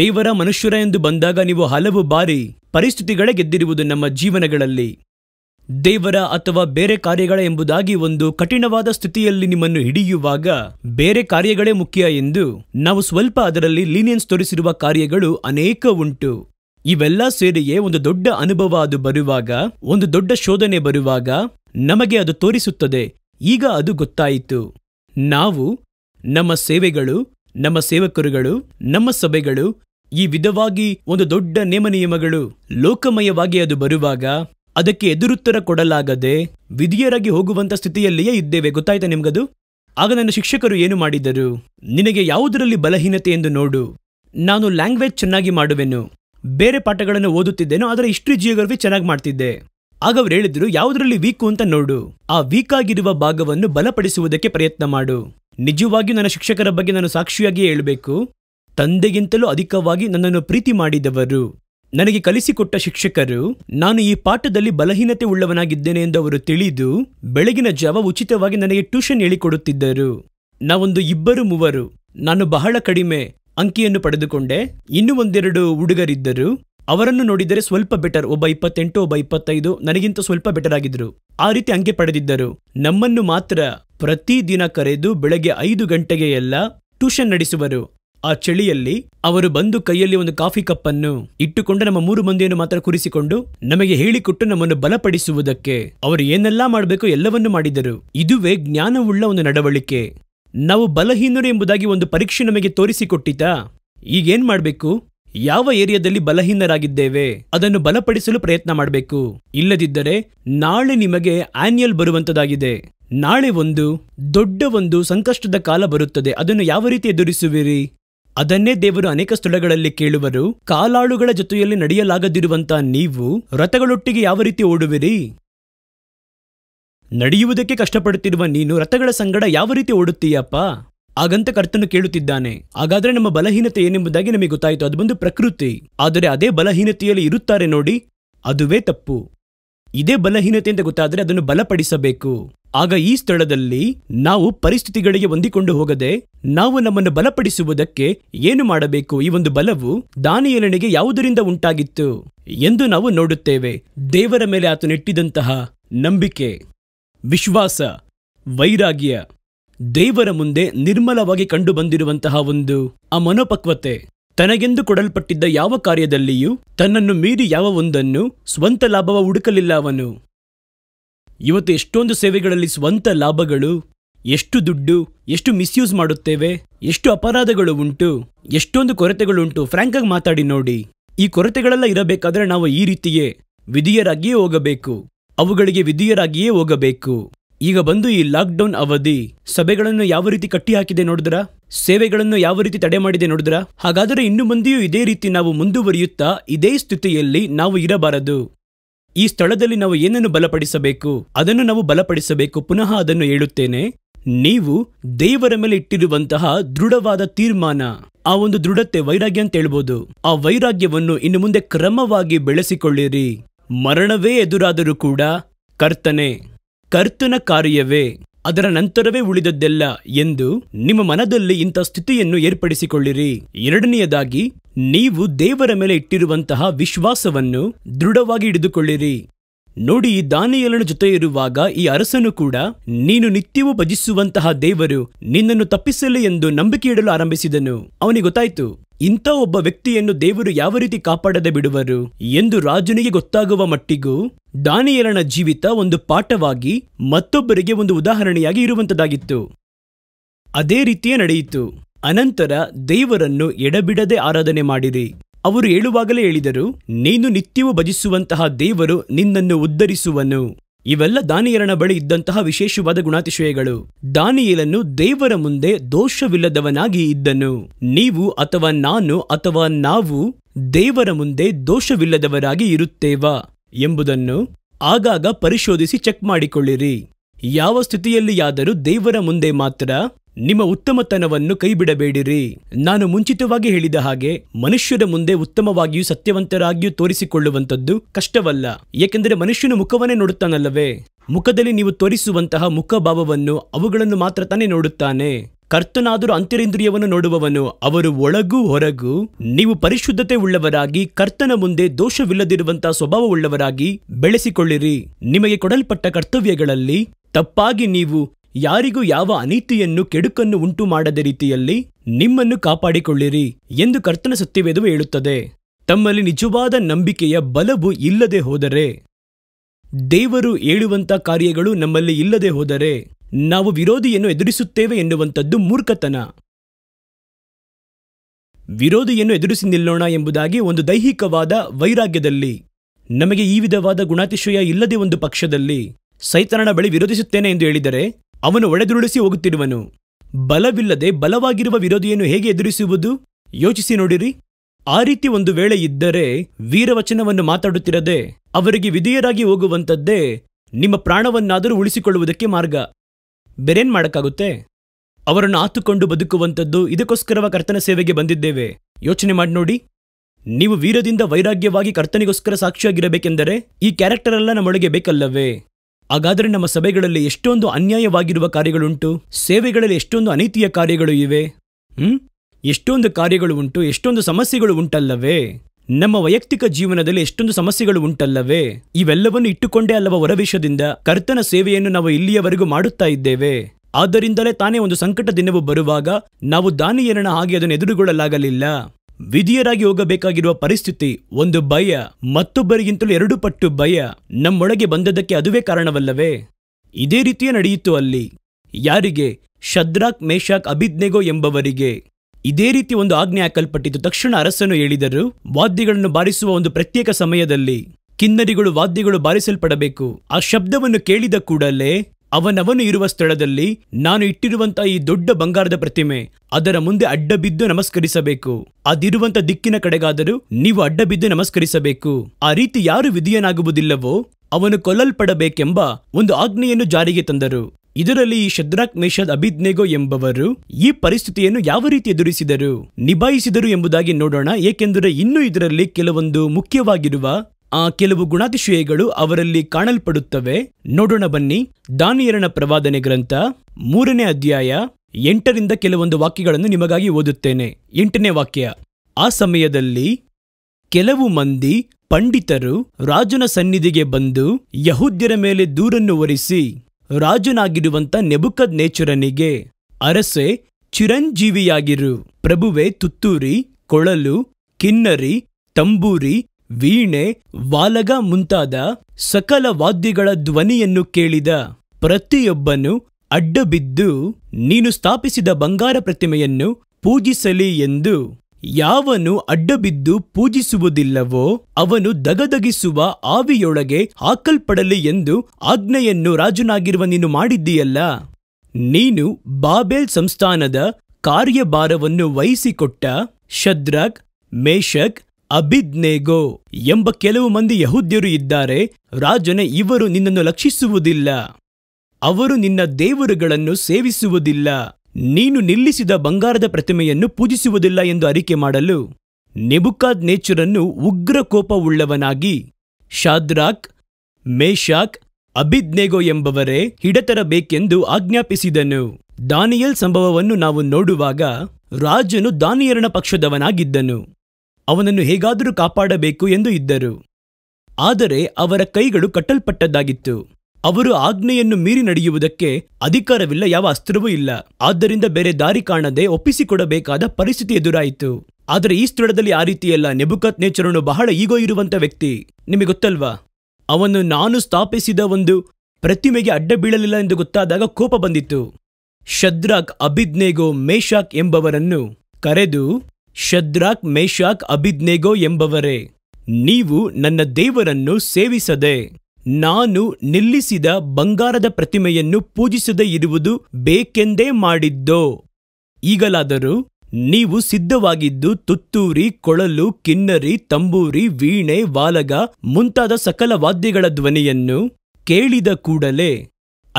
ದೇವರ ಮನುಷ್ಯರ ಎಂದು ಬಂದಾಗ ನೀವು ಹಲವು ಬಾರಿ ಪರಿಸ್ಥಿತಿಗಳೇ ಗೆದ್ದಿರುವುದು ನಮ್ಮ ಜೀವನಗಳಲ್ಲಿ ದೇವರ ಅಥವಾ ಬೇರೆ ಕಾರ್ಯಗಳ ಎಂಬುದಾಗಿ ಒಂದು ಕಠಿಣವಾದ ಸ್ಥಿತಿಯಲ್ಲಿ ನಿಮ್ಮನ್ನು ಹಿಡಿಯುವಾಗ ಬೇರೆ ಕಾರ್ಯಗಳೇ ಮುಖ್ಯ ಎಂದು ನಾವು ಸ್ವಲ್ಪ ಅದರಲ್ಲಿ ಲೀನಿಯನ್ಸ್ ತೋರಿಸಿರುವ ಕಾರ್ಯಗಳು ಅನೇಕ ಉಂಟು ಇವೆಲ್ಲ ಸೇರಿಯೇ ಒಂದು ದೊಡ್ಡ ಅನುಭವ ಅದು ಬರುವಾಗ ಒಂದು ದೊಡ್ಡ ಶೋಧನೆ ಬರುವಾಗ ನಮಗೆ ಅದು ತೋರಿಸುತ್ತದೆ ಈಗ ಅದು ಗೊತ್ತಾಯಿತು ನಾವು ನಮ್ಮ ಸೇವೆಗಳು ನಮ್ಮ ಸೇವಕರುಗಳು ನಮ್ಮ ಸಭೆಗಳು ಈ ವಿಧವಾಗಿ ಒಂದು ದೊಡ್ಡ ನೇಮ ನಿಯಮಗಳು ಲೋಕಮಯವಾಗಿ ಅದು ಬರುವಾಗ ಅದಕ್ಕೆ ಎದುರುತ್ತರ ಕೊಡಲಾಗದೆ ವಿಧಿಯರಾಗಿ ಹೋಗುವಂತ ಸ್ಥಿತಿಯಲ್ಲಿಯೇ ಇದ್ದೇವೆ ಗೊತ್ತಾಯ್ತಾ ನಿಮಗದು ಆಗ ನನ್ನ ಶಿಕ್ಷಕರು ಏನು ಮಾಡಿದರು ನಿನಗೆ ಯಾವುದರಲ್ಲಿ ಬಲಹೀನತೆ ಎಂದು ನೋಡು ನಾನು ಲ್ಯಾಂಗ್ವೇಜ್ ಚೆನ್ನಾಗಿ ಮಾಡುವೆನು ಬೇರೆ ಪಾಠಗಳನ್ನು ಓದುತ್ತಿದ್ದೇನೋ ಆದರೆ ಹಿಸ್ಟ್ರಿ ಜಿಯೋಗ್ರಫಿ ಚೆನ್ನಾಗಿ ಮಾಡ್ತಿದ್ದೆ ಆಗ ಅವರು ಹೇಳಿದ್ರು ಯಾವುದರಲ್ಲಿ ವೀಕು ಅಂತ ನೋಡು ಆ ವೀಕ್ ಆಗಿರುವ ಭಾಗವನ್ನು ಬಲಪಡಿಸುವುದಕ್ಕೆ ಪ್ರಯತ್ನ ಮಾಡು ನಿಜವಾಗಿಯೂ ನನ್ನ ಶಿಕ್ಷಕರ ಬಗ್ಗೆ ನಾನು ಸಾಕ್ಷಿಯಾಗಿಯೇ ಹೇಳಬೇಕು ತಂದೆಗಿಂತಲೂ ಅಧಿಕವಾಗಿ ನನ್ನನ್ನು ಪ್ರೀತಿ ಮಾಡಿದವರು ನನಗೆ ಕಲಿಸಿಕೊಟ್ಟ ಶಿಕ್ಷಕರು ನಾನು ಈ ಪಾಠದಲ್ಲಿ ಬಲಹೀನತೆ ಉಳ್ಳವನಾಗಿದ್ದೇನೆ ಎಂದು ಅವರು ತಿಳಿದು ಬೆಳಗಿನ ಜಾವ ಉಚಿತವಾಗಿ ನನಗೆ ಟ್ಯೂಷನ್ ಹೇಳಿಕೊಡುತ್ತಿದ್ದರು ನಾವೊಂದು ಇಬ್ಬರು ಮೂವರು ನಾನು ಬಹಳ ಕಡಿಮೆ ಅಂಕಿಯನ್ನು ಪಡೆದುಕೊಂಡೆ ಇನ್ನೂ ಒಂದೆರಡು ಹುಡುಗರಿದ್ದರು ಅವರನ್ನು ನೋಡಿದರೆ ಸ್ವಲ್ಪ ಬೆಟರ್ ಒಬ್ಬ ಇಪ್ಪತ್ತೆಂಟು ಒಬ್ಬ ಇಪ್ಪತ್ತೈದು ನನಗಿಂತ ಸ್ವಲ್ಪ ಬೆಟರ್ ಆಗಿದ್ರು ಆ ರೀತಿ ಅಂಕೆ ಪಡೆದಿದ್ದರು ನಮ್ಮನ್ನು ಮಾತ್ರ ಪ್ರತಿದಿನ ಕರೆದು ಬೆಳಗ್ಗೆ ಐದು ಗಂಟೆಗೆ ಎಲ್ಲ ಟ್ಯೂಷನ್ ನಡೆಸುವರು ಆ ಚಳಿಯಲ್ಲಿ ಅವರು ಬಂದು ಕೈಯಲ್ಲಿ ಒಂದು ಕಾಫಿ ಕಪ್ ಅನ್ನು ಇಟ್ಟುಕೊಂಡು ನಮ್ಮ ಮೂರು ಮಂದಿಯನ್ನು ಮಾತ್ರ ಕುರಿಸಿಕೊಂಡು ನಮಗೆ ಹೇಳಿಕೊಟ್ಟು ನಮ್ಮನ್ನು ಬಲಪಡಿಸುವುದಕ್ಕೆ ಅವರು ಏನೆಲ್ಲಾ ಮಾಡಬೇಕು ಎಲ್ಲವನ್ನೂ ಮಾಡಿದರು ಇದುವೇ ಜ್ಞಾನವುಳ್ಳ ಒಂದು ನಡವಳಿಕೆ ನಾವು ಬಲಹೀನರು ಎಂಬುದಾಗಿ ಒಂದು ಪರೀಕ್ಷೆ ನಮಗೆ ತೋರಿಸಿಕೊಟ್ಟಿತಾ ಈಗೇನ್ ಮಾಡಬೇಕು ಯಾವ ಏರಿಯಾದಲ್ಲಿ ಬಲಹೀನರಾಗಿದ್ದೇವೆ ಅದನ್ನು ಬಲಪಡಿಸಲು ಪ್ರಯತ್ನ ಮಾಡಬೇಕು ಇಲ್ಲದಿದ್ದರೆ ನಾಳೆ ನಿಮಗೆ ಆನ್ಯಲ್ ಬರುವಂತದಾಗಿದೆ ನಾಳೆ ಒಂದು ದೊಡ್ಡ ಒಂದು ಸಂಕಷ್ಟದ ಕಾಲ ಬರುತ್ತದೆ ಅದನ್ನು ಯಾವ ರೀತಿ ಎದುರಿಸುವಿರಿ ಅದನ್ನೇ ದೇವರು ಅನೇಕ ಸ್ಥಳಗಳಲ್ಲಿ ಕೇಳುವರು ಕಾಲಾಳುಗಳ ಜೊತೆಯಲ್ಲಿ ನಡೆಯಲಾಗದಿರುವಂತಹ ನೀವು ರಥಗಳೊಟ್ಟಿಗೆ ಯಾವ ರೀತಿ ಓಡುವಿರಿ ನಡೆಯುವುದಕ್ಕೆ ಕಷ್ಟಪಡುತ್ತಿರುವ ನೀನು ರಥಗಳ ಸಂಗಡ ಯಾವ ರೀತಿ ಓಡುತ್ತೀಯಪ್ಪ ಹಾಗಂತ ಕರ್ತನು ಕೇಳುತ್ತಿದ್ದಾನೆ ಹಾಗಾದ್ರೆ ನಮ್ಮ ಬಲಹೀನತೆ ಏನೆಂಬುದಾಗಿ ನಮಗೆ ಗೊತ್ತಾಯಿತು ಅದು ಬಂದು ಪ್ರಕೃತಿ ಆದರೆ ಅದೇ ಬಲಹೀನತೆಯಲ್ಲಿ ಇರುತ್ತಾರೆ ನೋಡಿ ಅದುವೇ ತಪ್ಪು ಇದೇ ಬಲಹೀನತೆ ಅಂತ ಗೊತ್ತಾದರೆ ಅದನ್ನು ಬಲಪಡಿಸಬೇಕು ಆಗ ಈ ಸ್ಥಳದಲ್ಲಿ ನಾವು ಪರಿಸ್ಥಿತಿಗಳಿಗೆ ಹೊಂದಿಕೊಂಡು ಹೋಗದೆ ನಾವು ನಮ್ಮನ್ನು ಬಲಪಡಿಸುವುದಕ್ಕೆ ಏನು ಮಾಡಬೇಕು ಈ ಒಂದು ಬಲವು ದಾನಿಯಲನಿಗೆ ಯಾವುದರಿಂದ ಉಂಟಾಗಿತ್ತು ಎಂದು ನಾವು ನೋಡುತ್ತೇವೆ ದೇವರ ಮೇಲೆ ಆತನಿಟ್ಟಿದಂತಹ ನಂಬಿಕೆ ವಿಶ್ವಾಸ ವೈರಾಗ್ಯ ದೇವರ ಮುಂದೆ ನಿರ್ಮಲವಾಗಿ ಕಂಡುಬಂದಿರುವಂತಹ ಒಂದು ಆ ಮನೋಪಕ್ವತೆ ತನಗೆಂದು ಕೊಡಲ್ಪಟ್ಟಿದ್ದ ಯಾವ ಕಾರ್ಯದಲ್ಲಿಯೂ ತನ್ನನ್ನು ಮೀರಿ ಯಾವ ಒಂದನ್ನು ಸ್ವಂತ ಲಾಭವ ಹುಡುಕಲಿಲ್ಲ ಅವನು ಇವತ್ತು ಎಷ್ಟೊಂದು ಸೇವೆಗಳಲ್ಲಿ ಸ್ವಂತ ಲಾಭಗಳು ಎಷ್ಟು ದುಡ್ಡು ಎಷ್ಟು ಮಿಸ್ಯೂಸ್ ಮಾಡುತ್ತೇವೆ ಎಷ್ಟು ಅಪರಾಧಗಳು ಉಂಟು ಎಷ್ಟೊಂದು ಕೊರತೆಗಳುಂಟು ಫ್ರಾಂಕ್ ಆಗಿ ಮಾತಾಡಿ ನೋಡಿ ಈ ಕೊರತೆಗಳೆಲ್ಲ ಇರಬೇಕಾದ್ರೆ ನಾವು ಈ ರೀತಿಯೇ ವಿಧಿಯರಾಗಿಯೇ ಹೋಗಬೇಕು ಅವುಗಳಿಗೆ ವಿಧಿಯರಾಗಿಯೇ ಹೋಗಬೇಕು ಈಗ ಬಂದು ಈ ಲಾಕ್ಡೌನ್ ಅವಧಿ ಸಭೆಗಳನ್ನು ಯಾವ ರೀತಿ ಕಟ್ಟಿ ಹಾಕಿದೆ ನೋಡಿದ್ರ ಸೇವೆಗಳನ್ನು ಯಾವ ರೀತಿ ತಡೆ ಮಾಡಿದೆ ನೋಡಿದ್ರ ಹಾಗಾದರೆ ಇನ್ನು ಮುಂದೆಯೂ ಇದೇ ರೀತಿ ನಾವು ಮುಂದುವರಿಯುತ್ತಾ ಇದೇ ಸ್ಥಿತಿಯಲ್ಲಿ ನಾವು ಇರಬಾರದು ಈ ಸ್ಥಳದಲ್ಲಿ ನಾವು ಏನನ್ನು ಬಲಪಡಿಸಬೇಕು ಅದನ್ನು ನಾವು ಬಲಪಡಿಸಬೇಕು ಪುನಃ ಅದನ್ನು ಹೇಳುತ್ತೇನೆ ನೀವು ದೇವರ ಮೇಲೆ ಇಟ್ಟಿರುವಂತಹ ದೃಢವಾದ ತೀರ್ಮಾನ ಆ ಒಂದು ದೃಢತೆ ವೈರಾಗ್ಯ ಅಂತ ಹೇಳ್ಬೋದು ಆ ವೈರಾಗ್ಯವನ್ನು ಇನ್ನು ಮುಂದೆ ಕ್ರಮವಾಗಿ ಬೆಳೆಸಿಕೊಳ್ಳಿರಿ ಮರಣವೇ ಎದುರಾದರೂ ಕೂಡ ಕರ್ತನೆ ಕರ್ತನ ಕಾರ್ಯವೇ ಅದರ ನಂತರವೇ ಉಳಿದದ್ದೆಲ್ಲ ಎಂದು ನಿಮ್ಮ ಮನದಲ್ಲಿ ಇಂಥ ಸ್ಥಿತಿಯನ್ನು ಏರ್ಪಡಿಸಿಕೊಳ್ಳಿರಿ ಎರಡನೆಯದಾಗಿ ನೀವು ದೇವರ ಮೇಲೆ ಇಟ್ಟಿರುವಂತಹ ವಿಶ್ವಾಸವನ್ನು ದೃಢವಾಗಿ ಹಿಡಿದುಕೊಳ್ಳಿರಿ ನೋಡಿ ದಾನಿಯಲನ ಜೊತೆ ಇರುವಾಗ ಈ ಅರಸನು ಕೂಡ ನೀನು ನಿತ್ಯವೂ ಭಜಿಸುವಂತಹ ದೇವರು ನಿನ್ನನ್ನು ತಪ್ಪಿಸಲಿ ಎಂದು ನಂಬಿಕೆ ಇಡಲು ಆರಂಭಿಸಿದನು ಅವನಿಗೆ ಗೊತ್ತಾಯ್ತು ಇಂಥ ಒಬ್ಬ ವ್ಯಕ್ತಿಯನ್ನು ದೇವರು ಯಾವ ರೀತಿ ಕಾಪಾಡದೆ ಬಿಡುವರು ಎಂದು ರಾಜನಿಗೆ ಗೊತ್ತಾಗುವ ಮಟ್ಟಿಗೂ ದಾನಿಯಲನ ಜೀವಿತ ಒಂದು ಪಾಠವಾಗಿ ಮತ್ತೊಬ್ಬರಿಗೆ ಒಂದು ಉದಾಹರಣೆಯಾಗಿ ಇರುವಂತದಾಗಿತ್ತು ಅದೇ ರೀತಿಯೇ ನಡೆಯಿತು ಅನಂತರ ದೇವರನ್ನು ಎಡಬಿಡದೆ ಆರಾಧನೆ ಮಾಡಿರಿ ಅವರು ಹೇಳುವಾಗಲೇ ಹೇಳಿದರು ನೀನು ನಿತ್ಯವೂ ಭಜಿಸುವಂತಹ ದೇವರು ನಿನ್ನನ್ನು ಉದ್ಧರಿಸುವನು ಇವೆಲ್ಲ ದಾನಿಯರನ ಬಳಿ ಇದ್ದಂತಹ ವಿಶೇಷವಾದ ಗುಣಾತಿಶಯಗಳು ದಾನಿಯಲನ್ನು ದೇವರ ಮುಂದೆ ದೋಷವಿಲ್ಲದವನಾಗಿ ಇದ್ದನು ನೀವು ಅಥವಾ ನಾನು ಅಥವಾ ನಾವು ದೇವರ ಮುಂದೆ ದೋಷವಿಲ್ಲದವರಾಗಿ ಇರುತ್ತೇವಾ ಎಂಬುದನ್ನು ಆಗಾಗ ಪರಿಶೋಧಿಸಿ ಚೆಕ್ ಮಾಡಿಕೊಳ್ಳಿರಿ ಯಾವ ಸ್ಥಿತಿಯಲ್ಲಿಯಾದರೂ ದೇವರ ಮುಂದೆ ಮಾತ್ರ ನಿಮ್ಮ ಉತ್ತಮತನವನ್ನು ಕೈಬಿಡಬೇಡಿರಿ ನಾನು ಮುಂಚಿತವಾಗಿ ಹೇಳಿದ ಹಾಗೆ ಮನುಷ್ಯರ ಮುಂದೆ ಉತ್ತಮವಾಗಿಯೂ ಸತ್ಯವಂತರಾಗಿಯೂ ತೋರಿಸಿಕೊಳ್ಳುವಂಥದ್ದು ಕಷ್ಟವಲ್ಲ ಏಕೆಂದರೆ ಮನುಷ್ಯನು ಮುಖವನ್ನೇ ನೋಡುತ್ತಾನಲ್ಲವೇ ಮುಖದಲ್ಲಿ ನೀವು ತೋರಿಸುವಂತಹ ಮುಖಭಾವವನ್ನು ಅವುಗಳನ್ನು ಮಾತ್ರ ತಾನೇ ನೋಡುತ್ತಾನೆ ಕರ್ತನಾದರೂ ಅಂತರಿಂದ್ರಿಯವನ್ನು ನೋಡುವವನು ಅವರು ಒಳಗೂ ಹೊರಗೂ ನೀವು ಪರಿಶುದ್ಧತೆ ಉಳ್ಳವರಾಗಿ ಕರ್ತನ ಮುಂದೆ ದೋಷವಿಲ್ಲದಿರುವಂತಹ ಸ್ವಭಾವವುಳ್ಳವರಾಗಿ ಬೆಳೆಸಿಕೊಳ್ಳಿರಿ ನಿಮಗೆ ಕೊಡಲ್ಪಟ್ಟ ಕರ್ತವ್ಯಗಳಲ್ಲಿ ತಪ್ಪಾಗಿ ನೀವು ಯಾರಿಗೂ ಯಾವ ಅನೀತಿಯನ್ನು ಕೆಡುಕನ್ನು ಉಂಟು ಮಾಡದ ರೀತಿಯಲ್ಲಿ ನಿಮ್ಮನ್ನು ಕಾಪಾಡಿಕೊಳ್ಳಿರಿ ಎಂದು ಕರ್ತನ ಸತ್ಯವೇದು ಹೇಳುತ್ತದೆ ತಮ್ಮಲ್ಲಿ ನಿಜವಾದ ನಂಬಿಕೆಯ ಬಲವು ಇಲ್ಲದೆ ಹೋದರೆ ದೇವರು ಏಳುವಂಥ ಕಾರ್ಯಗಳು ನಮ್ಮಲ್ಲಿ ಇಲ್ಲದೆ ಹೋದರೆ ನಾವು ವಿರೋಧಿಯನ್ನು ಎದುರಿಸುತ್ತೇವೆ ಎನ್ನುವಂಥದ್ದು ಮೂರ್ಖತನ ವಿರೋಧಿಯನ್ನು ಎದುರಿಸಿ ನಿಲ್ಲೋಣ ಎಂಬುದಾಗಿ ಒಂದು ದೈಹಿಕವಾದ ವೈರಾಗ್ಯದಲ್ಲಿ ನಮಗೆ ಈ ವಿಧವಾದ ಗುಣಾತಿಶಯ ಇಲ್ಲದೆ ಒಂದು ಪಕ್ಷದಲ್ಲಿ ಸೈತನ ಬಳಿ ವಿರೋಧಿಸುತ್ತೇನೆ ಎಂದು ಹೇಳಿದರೆ ಅವನು ಒಡೆದುರುಳಿಸಿ ಹೋಗುತ್ತಿರುವನು ಬಲವಿಲ್ಲದೆ ಬಲವಾಗಿರುವ ವಿರೋಧಿಯನ್ನು ಹೇಗೆ ಎದುರಿಸುವುದು ಯೋಚಿಸಿ ನೋಡಿರಿ ಆ ರೀತಿ ಒಂದು ವೇಳೆ ಇದ್ದರೆ ವೀರವಚನವನ್ನು ಮಾತಾಡುತ್ತಿರದೆ ಅವರಿಗೆ ವಿಧೇಯರಾಗಿ ಹೋಗುವಂಥದ್ದೇ ನಿಮ್ಮ ಪ್ರಾಣವನ್ನಾದರೂ ಉಳಿಸಿಕೊಳ್ಳುವುದಕ್ಕೆ ಮಾರ್ಗ ಬೇರೇನ್ ಮಾಡಕ್ಕಾಗುತ್ತೆ ಅವರನ್ನು ಆತುಕೊಂಡು ಬದುಕುವಂಥದ್ದು ಇದಕ್ಕೋಸ್ಕರವ ಕರ್ತನ ಸೇವೆಗೆ ಬಂದಿದ್ದೇವೆ ಯೋಚನೆ ಮಾಡಿ ನೋಡಿ ನೀವು ವೀರದಿಂದ ವೈರಾಗ್ಯವಾಗಿ ಕರ್ತನಿಗೋಸ್ಕರ ಸಾಕ್ಷಿಯಾಗಿರಬೇಕೆಂದರೆ ಈ ಕ್ಯಾರೆಕ್ಟರೆಲ್ಲ ನಮ್ಮೊಳಗೆ ಬೇಕಲ್ಲವೇ ಹಾಗಾದರೆ ನಮ್ಮ ಸಭೆಗಳಲ್ಲಿ ಎಷ್ಟೊಂದು ಅನ್ಯಾಯವಾಗಿರುವ ಕಾರ್ಯಗಳುಂಟು ಸೇವೆಗಳಲ್ಲಿ ಎಷ್ಟೊಂದು ಅನೀತಿಯ ಕಾರ್ಯಗಳು ಇವೆ ಹ್ಮ್ ಎಷ್ಟೊಂದು ಕಾರ್ಯಗಳು ಉಂಟು ಎಷ್ಟೊಂದು ಸಮಸ್ಯೆಗಳು ಉಂಟಲ್ಲವೇ ನಮ್ಮ ವೈಯಕ್ತಿಕ ಜೀವನದಲ್ಲಿ ಎಷ್ಟೊಂದು ಸಮಸ್ಯೆಗಳು ಉಂಟಲ್ಲವೇ ಇವೆಲ್ಲವನ್ನು ಇಟ್ಟುಕೊಂಡೇ ಅಲ್ಲವ ಹೊರವೇಶದಿಂದ ಕರ್ತನ ಸೇವೆಯನ್ನು ನಾವು ಇಲ್ಲಿಯವರೆಗೂ ಮಾಡುತ್ತಾ ಇದ್ದೇವೆ ಆದ್ದರಿಂದಲೇ ತಾನೇ ಒಂದು ಸಂಕಟ ದಿನವು ಬರುವಾಗ ನಾವು ದಾನಿಯರಣ ಹಾಗೆ ಅದನ್ನು ಎದುರುಗೊಳ್ಳಲಾಗಲಿಲ್ಲ ವಿಧಿಯರಾಗಿ ಹೋಗಬೇಕಾಗಿರುವ ಪರಿಸ್ಥಿತಿ ಒಂದು ಭಯ ಮತ್ತೊಬ್ಬರಿಗಿಂತಲೂ ಎರಡು ಪಟ್ಟು ಭಯ ನಮ್ಮೊಳಗೆ ಬಂದದಕ್ಕೆ ಅದುವೇ ಕಾರಣವಲ್ಲವೇ ಇದೇ ರೀತಿಯೇ ನಡೆಯಿತು ಅಲ್ಲಿ ಯಾರಿಗೆ ಶದ್ರಾಕ್ ಮೇಷಾಕ್ ಅಭಿಜ್ಞೆಗೋ ಎಂಬವರಿಗೆ ಇದೇ ರೀತಿ ಒಂದು ಆಜ್ಞೆ ಹಾಕಲ್ಪಟ್ಟಿದ್ದು ತಕ್ಷಣ ಅರಸನು ಹೇಳಿದರು ವಾದ್ಯಗಳನ್ನು ಬಾರಿಸುವ ಒಂದು ಪ್ರತ್ಯೇಕ ಸಮಯದಲ್ಲಿ ಕಿನ್ನರಿಗಳು ವಾದ್ಯಗಳು ಬಾರಿಸಲ್ಪಡಬೇಕು ಆ ಶಬ್ದವನ್ನು ಕೇಳಿದ ಕೂಡಲೇ ಅವನವನು ಇರುವ ಸ್ಥಳದಲ್ಲಿ ನಾನು ಇಟ್ಟಿರುವಂತಹ ಈ ದೊಡ್ಡ ಬಂಗಾರದ ಪ್ರತಿಮೆ ಅದರ ಮುಂದೆ ಅಡ್ಡ ಬಿದ್ದು ನಮಸ್ಕರಿಸಬೇಕು ಅದಿರುವಂತ ದಿಕ್ಕಿನ ಕಡೆಗಾದರೂ ನೀವು ಅಡ್ಡಬಿದ್ದು ಬಿದ್ದು ನಮಸ್ಕರಿಸಬೇಕು ಆ ರೀತಿ ಯಾರು ವಿಧಿಯನಾಗುವುದಿಲ್ಲವೋ ಅವನು ಕೊಲ್ಲಲ್ಪಡಬೇಕೆಂಬ ಒಂದು ಆಜ್ಞೆಯನ್ನು ಜಾರಿಗೆ ತಂದರು ಇದರಲ್ಲಿ ಈ ಶದ್ರಾಕ್ ಮೇಷದ್ ಅಭಿಜ್ಞೆಗೋ ಎಂಬವರು ಈ ಪರಿಸ್ಥಿತಿಯನ್ನು ಯಾವ ರೀತಿ ಎದುರಿಸಿದರು ನಿಭಾಯಿಸಿದರು ಎಂಬುದಾಗಿ ನೋಡೋಣ ಏಕೆಂದರೆ ಇನ್ನೂ ಇದರಲ್ಲಿ ಕೆಲವೊಂದು ಮುಖ್ಯವಾಗಿರುವ ಆ ಕೆಲವು ಗುಣಾತಿಶಯಗಳು ಅವರಲ್ಲಿ ಕಾಣಲ್ಪಡುತ್ತವೆ ನೋಡೋಣ ಬನ್ನಿ ದಾನಿಯರನ ಪ್ರವಾದನೆ ಗ್ರಂಥ ಮೂರನೇ ಅಧ್ಯಾಯ ಎಂಟರಿಂದ ಕೆಲವೊಂದು ವಾಕ್ಯಗಳನ್ನು ನಿಮಗಾಗಿ ಓದುತ್ತೇನೆ ಎಂಟನೇ ವಾಕ್ಯ ಆ ಸಮಯದಲ್ಲಿ ಕೆಲವು ಮಂದಿ ಪಂಡಿತರು ರಾಜನ ಸನ್ನಿಧಿಗೆ ಬಂದು ಯಹೂದ್ಯರ ಮೇಲೆ ದೂರನ್ನು ಒರೆಸಿ ರಾಜನಾಗಿರುವಂಥ ನೆಬುಕದ್ ನೇಚರನಿಗೆ ಅರಸೆ ಚಿರಂಜೀವಿಯಾಗಿರು ಪ್ರಭುವೆ ತುತ್ತೂರಿ ಕೊಳಲು ಕಿನ್ನರಿ ತಂಬೂರಿ ವೀಣೆ ವಾಲಗ ಮುಂತಾದ ಸಕಲ ವಾದ್ಯಗಳ ಧ್ವನಿಯನ್ನು ಕೇಳಿದ ಪ್ರತಿಯೊಬ್ಬನು ಅಡ್ಡಬಿದ್ದು ನೀನು ಸ್ಥಾಪಿಸಿದ ಬಂಗಾರ ಪ್ರತಿಮೆಯನ್ನು ಪೂಜಿಸಲಿ ಎಂದು ಯಾವನು ಅಡ್ಡಬಿದ್ದು ಪೂಜಿಸುವುದಿಲ್ಲವೋ ಅವನು ದಗದಗಿಸುವ ಆವಿಯೊಳಗೆ ಹಾಕಲ್ಪಡಲಿ ಎಂದು ಆಜ್ಞೆಯನ್ನು ರಾಜನಾಗಿರುವ ನೀನು ಮಾಡಿದ್ದೀಯಲ್ಲ ನೀನು ಬಾಬೆಲ್ ಸಂಸ್ಥಾನದ ಕಾರ್ಯಭಾರವನ್ನು ವಹಿಸಿಕೊಟ್ಟ ಶದ್ರಕ್ ಮೇಷಕ್ ಅಬಿದ್ನೇಗೋ ಎಂಬ ಕೆಲವು ಮಂದಿ ಯಹೂದ್ಯರು ಇದ್ದಾರೆ ರಾಜನೇ ಇವರು ನಿನ್ನನ್ನು ಲಕ್ಷಿಸುವುದಿಲ್ಲ ಅವರು ನಿನ್ನ ದೇವರುಗಳನ್ನು ಸೇವಿಸುವುದಿಲ್ಲ ನೀನು ನಿಲ್ಲಿಸಿದ ಬಂಗಾರದ ಪ್ರತಿಮೆಯನ್ನು ಪೂಜಿಸುವುದಿಲ್ಲ ಎಂದು ಅರಿಕೆ ಮಾಡಲು ನೆಬುಕಾದ್ ನೇಚರನ್ನು ಉಗ್ರ ಕೋಪವುಳ್ಳವನಾಗಿ ಶಾದ್ರಾಕ್ ಮೇಷಾಕ್ ಅಬಿದ್ನೆಗೋ ಎಂಬವರೇ ಹಿಡತರಬೇಕೆಂದು ಆಜ್ಞಾಪಿಸಿದನು ದಾನಿಯಲ್ ಸಂಭವವನ್ನು ನಾವು ನೋಡುವಾಗ ರಾಜನು ದಾನಿಯರನ ಪಕ್ಷದವನಾಗಿದ್ದನು ಅವನನ್ನು ಹೇಗಾದರೂ ಕಾಪಾಡಬೇಕು ಎಂದು ಇದ್ದರು ಆದರೆ ಅವರ ಕೈಗಳು ಕಟ್ಟಲ್ಪಟ್ಟದ್ದಾಗಿತ್ತು ಅವರು ಆಜ್ಞೆಯನ್ನು ಮೀರಿ ನಡೆಯುವುದಕ್ಕೆ ಅಧಿಕಾರವಿಲ್ಲ ಯಾವ ಅಸ್ತ್ರವೂ ಇಲ್ಲ ಆದ್ದರಿಂದ ಬೇರೆ ದಾರಿ ಕಾಣದೆ ಒಪ್ಪಿಸಿಕೊಡಬೇಕಾದ ಪರಿಸ್ಥಿತಿ ಎದುರಾಯಿತು ಆದರೆ ಈ ಸ್ಥಳದಲ್ಲಿ ಆ ರೀತಿಯಲ್ಲ ನೆಬುಕತ್ ನೇಚರನು ಬಹಳ ಈಗೋ ಇರುವಂತ ವ್ಯಕ್ತಿ ನಿಮಗೆ ಗೊತ್ತಲ್ವಾ ಅವನು ನಾನು ಸ್ಥಾಪಿಸಿದ ಒಂದು ಪ್ರತಿಮೆಗೆ ಅಡ್ಡ ಬೀಳಲಿಲ್ಲ ಎಂದು ಗೊತ್ತಾದಾಗ ಕೋಪ ಬಂದಿತ್ತು ಶದ್ರಾಕ್ ಅಭಿಜ್ಞೆಗೋ ಮೇಷಾಕ್ ಎಂಬವರನ್ನು ಕರೆದು ಶದ್ರಾಕ್ ಮೇಷಾಕ್ ಅಭಿಜ್ಞೆಗೋ ಎಂಬವರೇ ನೀವು ನನ್ನ ದೇವರನ್ನು ಸೇವಿಸದೆ ನಾನು ನಿಲ್ಲಿಸಿದ ಬಂಗಾರದ ಪ್ರತಿಮೆಯನ್ನು ಪೂಜಿಸದೇ ಇರುವುದು ಬೇಕೆಂದೇ ಮಾಡಿದ್ದೋ ಈಗಲಾದರೂ ನೀವು ಸಿದ್ಧವಾಗಿದ್ದು ತುತ್ತೂರಿ ಕೊಳಲು ಕಿನ್ನರಿ ತಂಬೂರಿ ವೀಣೆ ವಾಲಗ ಮುಂತಾದ ಸಕಲ ವಾದ್ಯಗಳ ಧ್ವನಿಯನ್ನು ಕೇಳಿದ ಕೂಡಲೇ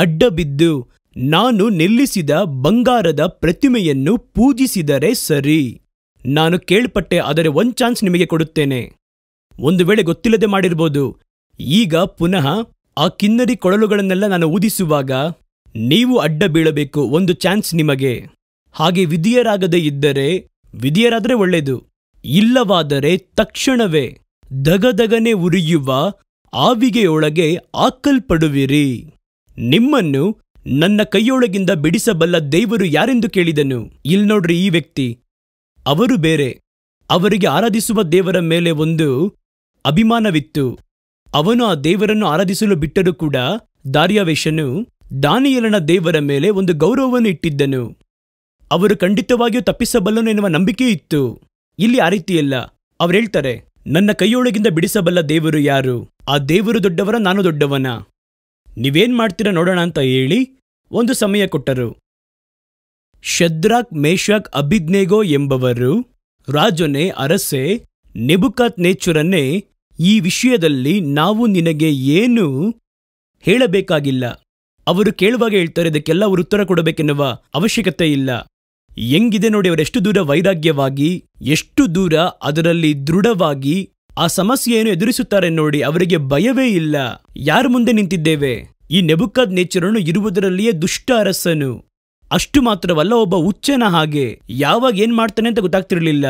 ಅಡ್ಡಬಿದ್ದು ನಾನು ನಿಲ್ಲಿಸಿದ ಬಂಗಾರದ ಪ್ರತಿಮೆಯನ್ನು ಪೂಜಿಸಿದರೆ ಸರಿ ನಾನು ಕೇಳ್ಪಟ್ಟೆ ಆದರೆ ಒಂದು ಚಾನ್ಸ್ ನಿಮಗೆ ಕೊಡುತ್ತೇನೆ ಒಂದು ವೇಳೆ ಗೊತ್ತಿಲ್ಲದೆ ಮಾಡಿರ್ಬೋದು ಈಗ ಪುನಃ ಆ ಕಿನ್ನರಿ ಕೊಳಲುಗಳನ್ನೆಲ್ಲ ನಾನು ಊದಿಸುವಾಗ ನೀವು ಅಡ್ಡ ಬೀಳಬೇಕು ಒಂದು ಚಾನ್ಸ್ ನಿಮಗೆ ಹಾಗೆ ವಿಧಿಯರಾಗದೇ ಇದ್ದರೆ ವಿಧಿಯರಾದರೆ ಒಳ್ಳೆಯದು ಇಲ್ಲವಾದರೆ ತಕ್ಷಣವೇ ದಗದಗನೆ ಉರಿಯುವ ಆವಿಗೆಯೊಳಗೆ ಆಕಲ್ಪಡುವಿರಿ ನಿಮ್ಮನ್ನು ನನ್ನ ಕೈಯೊಳಗಿಂದ ಬಿಡಿಸಬಲ್ಲ ದೇವರು ಯಾರೆಂದು ಕೇಳಿದನು ಇಲ್ನೋಡ್ರಿ ಈ ವ್ಯಕ್ತಿ ಅವರು ಬೇರೆ ಅವರಿಗೆ ಆರಾಧಿಸುವ ದೇವರ ಮೇಲೆ ಒಂದು ಅಭಿಮಾನವಿತ್ತು ಅವನು ಆ ದೇವರನ್ನು ಆರಾಧಿಸಲು ಬಿಟ್ಟರೂ ಕೂಡ ದಾರ್ಯಾವೇಶನು ದಾನಿಯಲನ ದೇವರ ಮೇಲೆ ಒಂದು ಗೌರವವನ್ನು ಇಟ್ಟಿದ್ದನು ಅವರು ಖಂಡಿತವಾಗಿಯೂ ತಪ್ಪಿಸಬಲ್ಲನು ಎನ್ನುವ ನಂಬಿಕೆ ಇತ್ತು ಇಲ್ಲಿ ಆ ರೀತಿಯಲ್ಲ ಅವ್ರು ಹೇಳ್ತಾರೆ ನನ್ನ ಕೈಯೊಳಗಿಂದ ಬಿಡಿಸಬಲ್ಲ ದೇವರು ಯಾರು ಆ ದೇವರು ದೊಡ್ಡವರ ನಾನು ದೊಡ್ಡವನ ನೀವೇನ್ ಮಾಡ್ತೀರಾ ನೋಡೋಣ ಅಂತ ಹೇಳಿ ಒಂದು ಸಮಯ ಕೊಟ್ಟರು ಶದ್ರಾಕ್ ಮೇಷಾಕ್ ಅಭಿಜ್ಞೆಗೋ ಎಂಬವರು ರಾಜನೇ ಅರಸೆ ನೆಬುಕಾತ್ ನೇಚುರನ್ನೇ ಈ ವಿಷಯದಲ್ಲಿ ನಾವು ನಿನಗೆ ಏನು ಹೇಳಬೇಕಾಗಿಲ್ಲ ಅವರು ಕೇಳುವಾಗ ಹೇಳ್ತಾರೆ ಇದಕ್ಕೆಲ್ಲ ಅವರು ಉತ್ತರ ಕೊಡಬೇಕೆನ್ನುವ ಅವಶ್ಯಕತೆ ಇಲ್ಲ ಹೆಂಗಿದೆ ನೋಡಿ ಅವರೆಷ್ಟು ದೂರ ವೈರಾಗ್ಯವಾಗಿ ಎಷ್ಟು ದೂರ ಅದರಲ್ಲಿ ದೃಢವಾಗಿ ಆ ಸಮಸ್ಯೆಯನ್ನು ಎದುರಿಸುತ್ತಾರೆ ನೋಡಿ ಅವರಿಗೆ ಭಯವೇ ಇಲ್ಲ ಯಾರು ಮುಂದೆ ನಿಂತಿದ್ದೇವೆ ಈ ನೆಬುಕಾತ್ ನೇಚುರನು ಇರುವುದರಲ್ಲಿಯೇ ದುಷ್ಟ ಅರಸನು ಅಷ್ಟು ಮಾತ್ರವಲ್ಲ ಒಬ್ಬ ಹುಚ್ಚನ ಹಾಗೆ ಯಾವಾಗ ಏನ್ ಮಾಡ್ತಾನೆ ಅಂತ ಗೊತ್ತಾಗ್ತಿರ್ಲಿಲ್ಲ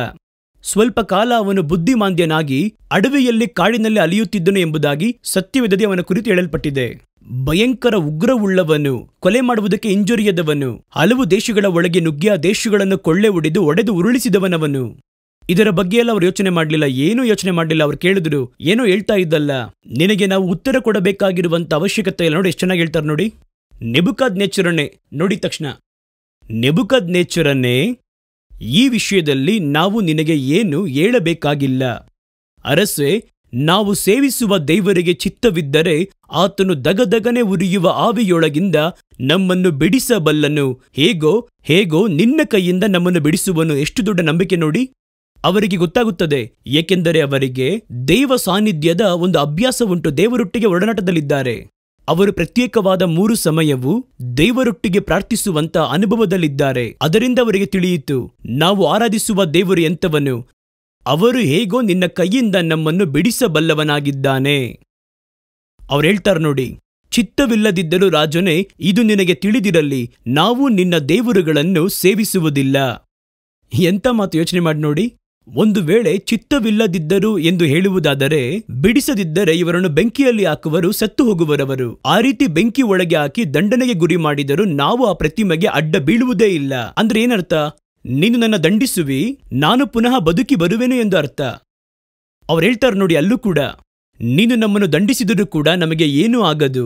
ಸ್ವಲ್ಪ ಕಾಲ ಅವನು ಬುದ್ಧಿಮಾಂದ್ಯನಾಗಿ ಅಡವಿಯಲ್ಲಿ ಕಾಡಿನಲ್ಲಿ ಅಲಿಯುತ್ತಿದ್ದನು ಎಂಬುದಾಗಿ ಸತ್ಯವಿಧದೆ ಅವನ ಕುರಿತು ಹೇಳಲ್ಪಟ್ಟಿದೆ ಭಯಂಕರ ಉಗ್ರವುಳ್ಳವನು ಕೊಲೆ ಮಾಡುವುದಕ್ಕೆ ಇಂಜುರಿಯದವನು ಹಲವು ದೇಶಗಳ ಒಳಗೆ ನುಗ್ಗಿಯ ದೇಶಗಳನ್ನು ಕೊಳ್ಳೆ ಒಡೆದು ಒಡೆದು ಉರುಳಿಸಿದವನವನು ಇದರ ಬಗ್ಗೆ ಎಲ್ಲ ಅವರು ಯೋಚನೆ ಮಾಡಲಿಲ್ಲ ಏನೂ ಯೋಚನೆ ಮಾಡಲಿಲ್ಲ ಅವರು ಕೇಳಿದ್ರು ಏನೋ ಹೇಳ್ತಾ ಇದ್ದಲ್ಲ ನಿನಗೆ ನಾವು ಉತ್ತರ ಕೊಡಬೇಕಾಗಿರುವಂತ ಅವಶ್ಯಕತೆ ಇಲ್ಲ ನೋಡಿ ಎಷ್ಟು ಚೆನ್ನಾಗಿ ಹೇಳ್ತಾರೆ ನೋಡಿ ನೆಬುಕಾದ್ ನೆಚ್ಚರಣೆ ನೋಡಿದ ತಕ್ಷಣ ನೆಬುಕದ್ ನೇಚರನ್ನೇ ಈ ವಿಷಯದಲ್ಲಿ ನಾವು ನಿನಗೆ ಏನು ಹೇಳಬೇಕಾಗಿಲ್ಲ ಅರಸೆ ನಾವು ಸೇವಿಸುವ ದೇವರಿಗೆ ಚಿತ್ತವಿದ್ದರೆ ಆತನು ದಗದಗನೆ ಉರಿಯುವ ಆವಿಯೊಳಗಿಂದ ನಮ್ಮನ್ನು ಬಿಡಿಸಬಲ್ಲನು ಹೇಗೋ ಹೇಗೋ ನಿನ್ನ ಕೈಯಿಂದ ನಮ್ಮನ್ನು ಬಿಡಿಸುವನು ಎಷ್ಟು ದೊಡ್ಡ ನಂಬಿಕೆ ನೋಡಿ ಅವರಿಗೆ ಗೊತ್ತಾಗುತ್ತದೆ ಏಕೆಂದರೆ ಅವರಿಗೆ ದೇವ ಸಾನ್ನಿಧ್ಯದ ಒಂದು ಅಭ್ಯಾಸವುಂಟು ದೇವರೊಟ್ಟಿಗೆ ಒಡನಾಟದಲ್ಲಿದ್ದಾರೆ ಅವರು ಪ್ರತ್ಯೇಕವಾದ ಮೂರು ಸಮಯವು ದೇವರೊಟ್ಟಿಗೆ ಪ್ರಾರ್ಥಿಸುವಂತ ಅನುಭವದಲ್ಲಿದ್ದಾರೆ ಅದರಿಂದ ಅವರಿಗೆ ತಿಳಿಯಿತು ನಾವು ಆರಾಧಿಸುವ ದೇವರು ಎಂತವನು ಅವರು ಹೇಗೋ ನಿನ್ನ ಕೈಯಿಂದ ನಮ್ಮನ್ನು ಬಿಡಿಸಬಲ್ಲವನಾಗಿದ್ದಾನೆ ಅವ್ರು ಹೇಳ್ತಾರೆ ನೋಡಿ ಚಿತ್ತವಿಲ್ಲದಿದ್ದರೂ ರಾಜನೇ ಇದು ನಿನಗೆ ತಿಳಿದಿರಲಿ ನಾವು ನಿನ್ನ ದೇವರುಗಳನ್ನು ಸೇವಿಸುವುದಿಲ್ಲ ಎಂಥ ಮಾತು ಯೋಚನೆ ಮಾಡಿ ನೋಡಿ ಒಂದು ವೇಳೆ ಚಿತ್ತವಿಲ್ಲದಿದ್ದರು ಎಂದು ಹೇಳುವುದಾದರೆ ಬಿಡಿಸದಿದ್ದರೆ ಇವರನ್ನು ಬೆಂಕಿಯಲ್ಲಿ ಹಾಕುವರು ಸತ್ತು ಹೋಗುವರವರು ಆ ರೀತಿ ಬೆಂಕಿ ಒಳಗೆ ಹಾಕಿ ದಂಡನೆಗೆ ಗುರಿ ಮಾಡಿದರೂ ನಾವು ಆ ಪ್ರತಿಮೆಗೆ ಅಡ್ಡ ಬೀಳುವುದೇ ಇಲ್ಲ ಅಂದ್ರೆ ಏನರ್ಥ ನೀನು ನನ್ನ ದಂಡಿಸುವಿ ನಾನು ಪುನಃ ಬದುಕಿ ಬರುವೆನು ಎಂದು ಅರ್ಥ ಅವ್ರು ಹೇಳ್ತಾರೆ ನೋಡಿ ಅಲ್ಲೂ ಕೂಡ ನೀನು ನಮ್ಮನ್ನು ದಂಡಿಸಿದರೂ ಕೂಡ ನಮಗೆ ಏನೂ ಆಗದು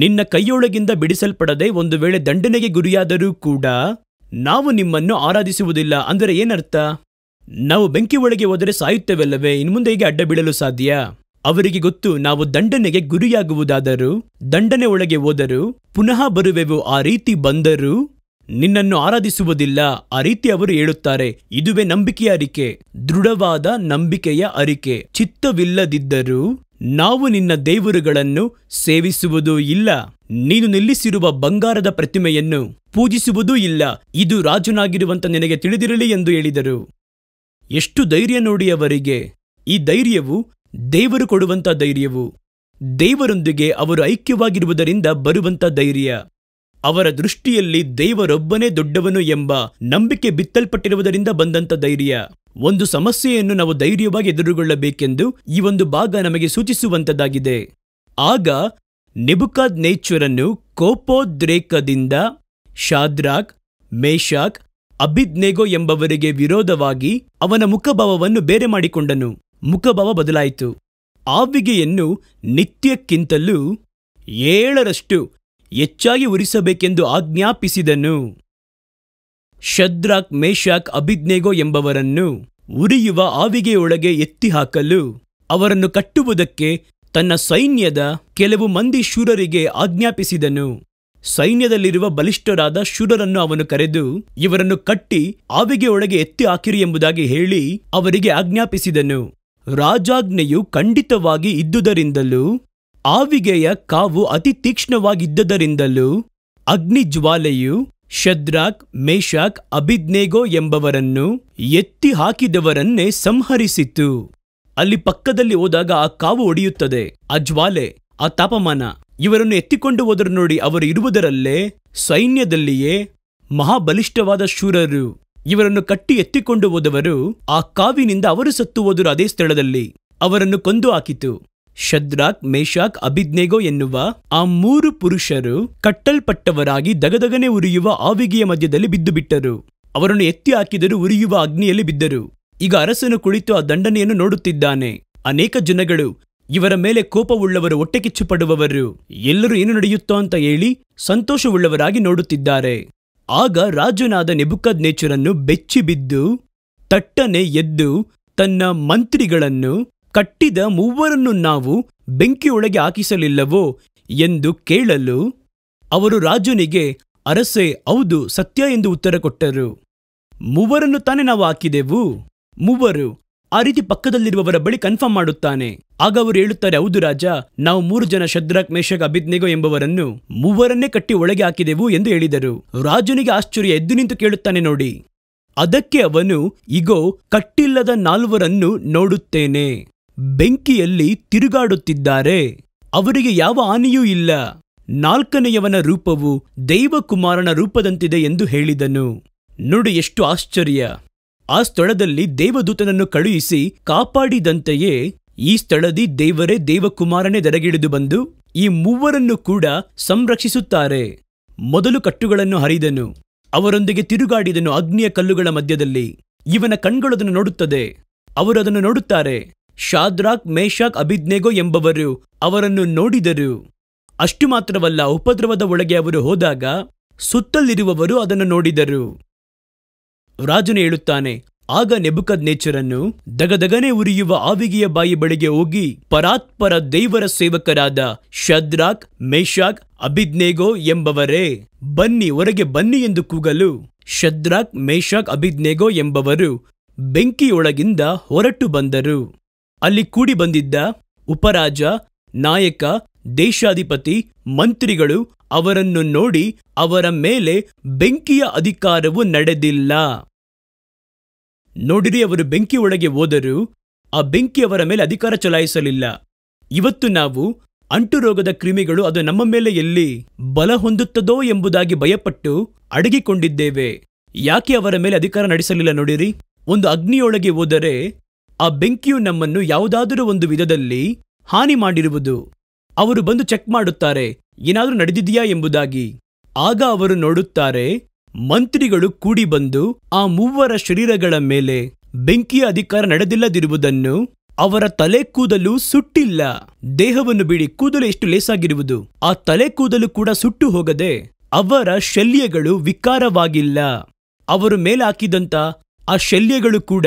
ನಿನ್ನ ಕೈಯೊಳಗಿಂದ ಬಿಡಿಸಲ್ಪಡದೆ ಒಂದು ವೇಳೆ ದಂಡನೆಗೆ ಗುರಿಯಾದರೂ ಕೂಡ ನಾವು ನಿಮ್ಮನ್ನು ಆರಾಧಿಸುವುದಿಲ್ಲ ಅಂದರೆ ಏನರ್ಥ ನಾವು ಬೆಂಕಿ ಒಳಗೆ ಹೋದರೆ ಸಾಯುತ್ತೇವಲ್ಲವೇ ಇನ್ಮುಂದೆ ಹೀಗೆ ಅಡ್ಡ ಬಿಡಲು ಸಾಧ್ಯ ಅವರಿಗೆ ಗೊತ್ತು ನಾವು ದಂಡನೆಗೆ ಗುರಿಯಾಗುವುದಾದರೂ ದಂಡನೆ ಒಳಗೆ ಹೋದರೂ ಪುನಃ ಬರುವೆವು ಆ ರೀತಿ ಬಂದರೂ ನಿನ್ನನ್ನು ಆರಾಧಿಸುವುದಿಲ್ಲ ಆ ರೀತಿ ಅವರು ಹೇಳುತ್ತಾರೆ ಇದುವೇ ನಂಬಿಕೆಯ ಅರಿಕೆ ದೃಢವಾದ ನಂಬಿಕೆಯ ಅರಿಕೆ ಚಿತ್ತವಿಲ್ಲದಿದ್ದರೂ ನಾವು ನಿನ್ನ ದೇವರುಗಳನ್ನು ಸೇವಿಸುವುದೂ ಇಲ್ಲ ನೀನು ನಿಲ್ಲಿಸಿರುವ ಬಂಗಾರದ ಪ್ರತಿಮೆಯನ್ನು ಪೂಜಿಸುವುದೂ ಇಲ್ಲ ಇದು ರಾಜನಾಗಿರುವಂತ ನಿನಗೆ ತಿಳಿದಿರಲಿ ಎಂದು ಹೇಳಿದರು ಎಷ್ಟು ಧೈರ್ಯ ನೋಡಿ ಅವರಿಗೆ ಈ ಧೈರ್ಯವು ದೇವರು ಕೊಡುವಂಥ ಧೈರ್ಯವು ದೇವರೊಂದಿಗೆ ಅವರು ಐಕ್ಯವಾಗಿರುವುದರಿಂದ ಬರುವಂಥ ಧೈರ್ಯ ಅವರ ದೃಷ್ಟಿಯಲ್ಲಿ ದೇವರೊಬ್ಬನೇ ದೊಡ್ಡವನು ಎಂಬ ನಂಬಿಕೆ ಬಿತ್ತಲ್ಪಟ್ಟಿರುವುದರಿಂದ ಬಂದಂಥ ಧೈರ್ಯ ಒಂದು ಸಮಸ್ಯೆಯನ್ನು ನಾವು ಧೈರ್ಯವಾಗಿ ಎದುರುಗೊಳ್ಳಬೇಕೆಂದು ಈ ಒಂದು ಭಾಗ ನಮಗೆ ಸೂಚಿಸುವಂಥದ್ದಾಗಿದೆ ಆಗ ನಿಬುಕಾದ್ ನೇಚರನ್ನು ಕೋಪೋದ್ರೇಕದಿಂದ ಶಾದ್ರಾಕ್ ಮೇಷಾಕ್ ಅಬಿದ್ನೆಗೋ ಎಂಬವರಿಗೆ ವಿರೋಧವಾಗಿ ಅವನ ಮುಖಭಾವವನ್ನು ಬೇರೆ ಮಾಡಿಕೊಂಡನು ಮುಖಭಾವ ಬದಲಾಯಿತು ಆವಿಗೆಯನ್ನು ನಿತ್ಯಕ್ಕಿಂತಲೂ ಏಳರಷ್ಟು ಹೆಚ್ಚಾಗಿ ಉರಿಸಬೇಕೆಂದು ಆಜ್ಞಾಪಿಸಿದನು ಶದ್ರಾಕ್ ಮೇಷಾಕ್ ಅಭಿಜ್ಞೆಗೋ ಎಂಬವರನ್ನು ಉರಿಯುವ ಆವಿಗೆಯೊಳಗೆ ಎತ್ತಿಹಾಕಲು ಅವರನ್ನು ಕಟ್ಟುವುದಕ್ಕೆ ತನ್ನ ಸೈನ್ಯದ ಕೆಲವು ಮಂದಿ ಶೂರರಿಗೆ ಆಜ್ಞಾಪಿಸಿದನು ಸೈನ್ಯದಲ್ಲಿರುವ ಬಲಿಷ್ಠರಾದ ಶೂರರನ್ನು ಅವನು ಕರೆದು ಇವರನ್ನು ಕಟ್ಟಿ ಆವಿಗೆ ಒಳಗೆ ಎತ್ತಿ ಹಾಕಿರಿ ಎಂಬುದಾಗಿ ಹೇಳಿ ಅವರಿಗೆ ಆಜ್ಞಾಪಿಸಿದನು ರಾಜಾಜ್ಞೆಯು ಖಂಡಿತವಾಗಿ ಇದ್ದುದರಿಂದಲೂ ಆವಿಗೆಯ ಕಾವು ಅತಿ ತೀಕ್ಷ್ಣವಾಗಿದ್ದುದರಿಂದಲೂ ಅಗ್ನಿಜ್ವಾಲೆಯು ಶದ್ರಾಕ್ ಮೇಷಾಕ್ ಅಭಿಜ್ಞೇಗೋ ಎಂಬವರನ್ನು ಎತ್ತಿ ಹಾಕಿದವರನ್ನೇ ಸಂಹರಿಸಿತು ಅಲ್ಲಿ ಪಕ್ಕದಲ್ಲಿ ಹೋದಾಗ ಆ ಕಾವು ಒಡೆಯುತ್ತದೆ ಆ ಜ್ವಾಲೆ ಆ ತಾಪಮಾನ ಇವರನ್ನು ಎತ್ತಿಕೊಂಡು ಹೋದರು ನೋಡಿ ಅವರು ಇರುವುದರಲ್ಲೇ ಸೈನ್ಯದಲ್ಲಿಯೇ ಮಹಾಬಲಿಷ್ಠವಾದ ಶೂರರು ಇವರನ್ನು ಕಟ್ಟಿ ಎತ್ತಿಕೊಂಡು ಹೋದವರು ಆ ಕಾವಿನಿಂದ ಅವರು ಸತ್ತು ಹೋದರು ಅದೇ ಸ್ಥಳದಲ್ಲಿ ಅವರನ್ನು ಕೊಂದು ಹಾಕಿತು ಶದ್ರಾಕ್ ಮೇಷಾಕ್ ಅಭಿಜ್ಞೆಗೋ ಎನ್ನುವ ಆ ಮೂರು ಪುರುಷರು ಕಟ್ಟಲ್ಪಟ್ಟವರಾಗಿ ದಗದಗನೆ ಉರಿಯುವ ಆವಿಗೆಯ ಮಧ್ಯದಲ್ಲಿ ಬಿದ್ದು ಬಿಟ್ಟರು ಅವರನ್ನು ಎತ್ತಿ ಹಾಕಿದರು ಉರಿಯುವ ಅಗ್ನಿಯಲ್ಲಿ ಬಿದ್ದರು ಈಗ ಅರಸನು ಕುಳಿತು ಆ ದಂಡನೆಯನ್ನು ನೋಡುತ್ತಿದ್ದಾನೆ ಅನೇಕ ಜನಗಳು ಇವರ ಮೇಲೆ ಕೋಪವುಳ್ಳವರು ಕಿಚ್ಚು ಪಡುವವರು ಎಲ್ಲರೂ ಏನು ನಡೆಯುತ್ತೋ ಅಂತ ಹೇಳಿ ಸಂತೋಷವುಳ್ಳವರಾಗಿ ನೋಡುತ್ತಿದ್ದಾರೆ ಆಗ ರಾಜನಾದ ನೆಬುಕದ್ ನೇಚರನ್ನು ಬೆಚ್ಚಿಬಿದ್ದು ತಟ್ಟನೆ ಎದ್ದು ತನ್ನ ಮಂತ್ರಿಗಳನ್ನು ಕಟ್ಟಿದ ಮೂವರನ್ನು ನಾವು ಬೆಂಕಿಯೊಳಗೆ ಹಾಕಿಸಲಿಲ್ಲವೋ ಎಂದು ಕೇಳಲು ಅವರು ರಾಜನಿಗೆ ಅರಸೆ ಹೌದು ಸತ್ಯ ಎಂದು ಉತ್ತರ ಕೊಟ್ಟರು ಮೂವರನ್ನು ತಾನೇ ನಾವು ಹಾಕಿದೆವು ಮೂವರು ಆ ರೀತಿ ಪಕ್ಕದಲ್ಲಿರುವವರ ಬಳಿ ಕನ್ಫರ್ಮ್ ಮಾಡುತ್ತಾನೆ ಆಗ ಅವರು ಹೇಳುತ್ತಾರೆ ಹೌದು ರಾಜ ನಾವು ಮೂರು ಜನ ಶದ್ರಕ್ ಮೇಷಕ್ ಅಭಿಜ್ಞೆಗೋ ಎಂಬವರನ್ನು ಮೂವರನ್ನೇ ಕಟ್ಟಿ ಒಳಗೆ ಹಾಕಿದೆವು ಎಂದು ಹೇಳಿದರು ರಾಜನಿಗೆ ಆಶ್ಚರ್ಯ ಎದ್ದು ನಿಂತು ಕೇಳುತ್ತಾನೆ ನೋಡಿ ಅದಕ್ಕೆ ಅವನು ಇಗೋ ಕಟ್ಟಿಲ್ಲದ ನಾಲ್ವರನ್ನು ನೋಡುತ್ತೇನೆ ಬೆಂಕಿಯಲ್ಲಿ ತಿರುಗಾಡುತ್ತಿದ್ದಾರೆ ಅವರಿಗೆ ಯಾವ ಹಾನಿಯೂ ಇಲ್ಲ ನಾಲ್ಕನೆಯವನ ರೂಪವು ದೈವಕುಮಾರನ ರೂಪದಂತಿದೆ ಎಂದು ಹೇಳಿದನು ನೋಡು ಎಷ್ಟು ಆಶ್ಚರ್ಯ ಆ ಸ್ಥಳದಲ್ಲಿ ದೇವದೂತನನ್ನು ಕಳುಹಿಸಿ ಕಾಪಾಡಿದಂತೆಯೇ ಈ ಸ್ಥಳದಿ ದೇವರೇ ದೇವಕುಮಾರನೇ ದರಗಿಳಿದು ಬಂದು ಈ ಮೂವರನ್ನು ಕೂಡ ಸಂರಕ್ಷಿಸುತ್ತಾರೆ ಮೊದಲು ಕಟ್ಟುಗಳನ್ನು ಹರಿದನು ಅವರೊಂದಿಗೆ ತಿರುಗಾಡಿದನು ಅಗ್ನಿಯ ಕಲ್ಲುಗಳ ಮಧ್ಯದಲ್ಲಿ ಇವನ ಕಣ್ಗಳದನ್ನು ನೋಡುತ್ತದೆ ಅವರು ಅದನ್ನು ನೋಡುತ್ತಾರೆ ಶಾದ್ರಾಕ್ ಮೇಷಾಕ್ ಅಭಿಜ್ಞೆಗೋ ಎಂಬವರು ಅವರನ್ನು ನೋಡಿದರು ಅಷ್ಟು ಮಾತ್ರವಲ್ಲ ಉಪದ್ರವದ ಒಳಗೆ ಅವರು ಹೋದಾಗ ಸುತ್ತಲಿರುವವರು ಅದನ್ನು ನೋಡಿದರು ರಾಜನು ಹೇಳುತ್ತಾನೆ ಆಗ ನೆಬುಕದ್ ನೇಚರನ್ನು ದಗದಗನೆ ಉರಿಯುವ ಆವಿಗೆಯ ಬಾಯಿ ಬಳಿಗೆ ಹೋಗಿ ಪರಾತ್ಪರ ದೇವರ ಸೇವಕರಾದ ಶದ್ರಾಕ್ ಮೇಷಾಕ್ ಅಭಿಜ್ಞೇಗೋ ಎಂಬವರೇ ಬನ್ನಿ ಹೊರಗೆ ಬನ್ನಿ ಎಂದು ಕೂಗಲು ಶದ್ರಾಕ್ ಮೇಷಾಕ್ ಅಭಿಜ್ಞೇಗೋ ಎಂಬವರು ಬೆಂಕಿಯೊಳಗಿಂದ ಹೊರಟು ಬಂದರು ಅಲ್ಲಿ ಕೂಡಿ ಬಂದಿದ್ದ ಉಪರಾಜ ನಾಯಕ ದೇಶಾಧಿಪತಿ ಮಂತ್ರಿಗಳು ಅವರನ್ನು ನೋಡಿ ಅವರ ಮೇಲೆ ಬೆಂಕಿಯ ಅಧಿಕಾರವು ನಡೆದಿಲ್ಲ ನೋಡಿರಿ ಅವರು ಬೆಂಕಿಯೊಳಗೆ ಹೋದರೂ ಆ ಬೆಂಕಿ ಅವರ ಮೇಲೆ ಅಧಿಕಾರ ಚಲಾಯಿಸಲಿಲ್ಲ ಇವತ್ತು ನಾವು ಅಂಟು ರೋಗದ ಕ್ರಿಮಿಗಳು ಅದು ನಮ್ಮ ಮೇಲೆ ಎಲ್ಲಿ ಬಲ ಹೊಂದುತ್ತದೋ ಎಂಬುದಾಗಿ ಭಯಪಟ್ಟು ಅಡಗಿಕೊಂಡಿದ್ದೇವೆ ಯಾಕೆ ಅವರ ಮೇಲೆ ಅಧಿಕಾರ ನಡೆಸಲಿಲ್ಲ ನೋಡಿರಿ ಒಂದು ಅಗ್ನಿಯೊಳಗೆ ಹೋದರೆ ಆ ಬೆಂಕಿಯು ನಮ್ಮನ್ನು ಯಾವುದಾದರೂ ಒಂದು ವಿಧದಲ್ಲಿ ಹಾನಿ ಮಾಡಿರುವುದು ಅವರು ಬಂದು ಚೆಕ್ ಮಾಡುತ್ತಾರೆ ಏನಾದರೂ ನಡೆದಿದೆಯಾ ಎಂಬುದಾಗಿ ಆಗ ಅವರು ನೋಡುತ್ತಾರೆ ಮಂತ್ರಿಗಳು ಕೂಡಿ ಬಂದು ಆ ಮೂವರ ಶರೀರಗಳ ಮೇಲೆ ಬೆಂಕಿಯ ಅಧಿಕಾರ ನಡೆದಿಲ್ಲದಿರುವುದನ್ನು ಅವರ ತಲೆ ಕೂದಲು ಸುಟ್ಟಿಲ್ಲ ದೇಹವನ್ನು ಬಿಡಿ ಕೂದಲು ಎಷ್ಟು ಲೇಸಾಗಿರುವುದು ಆ ತಲೆ ಕೂದಲು ಕೂಡ ಸುಟ್ಟು ಹೋಗದೆ ಅವರ ಶಲ್ಯಗಳು ವಿಕಾರವಾಗಿಲ್ಲ ಅವರು ಮೇಲೆ ಹಾಕಿದಂತ ಆ ಶಲ್ಯಗಳು ಕೂಡ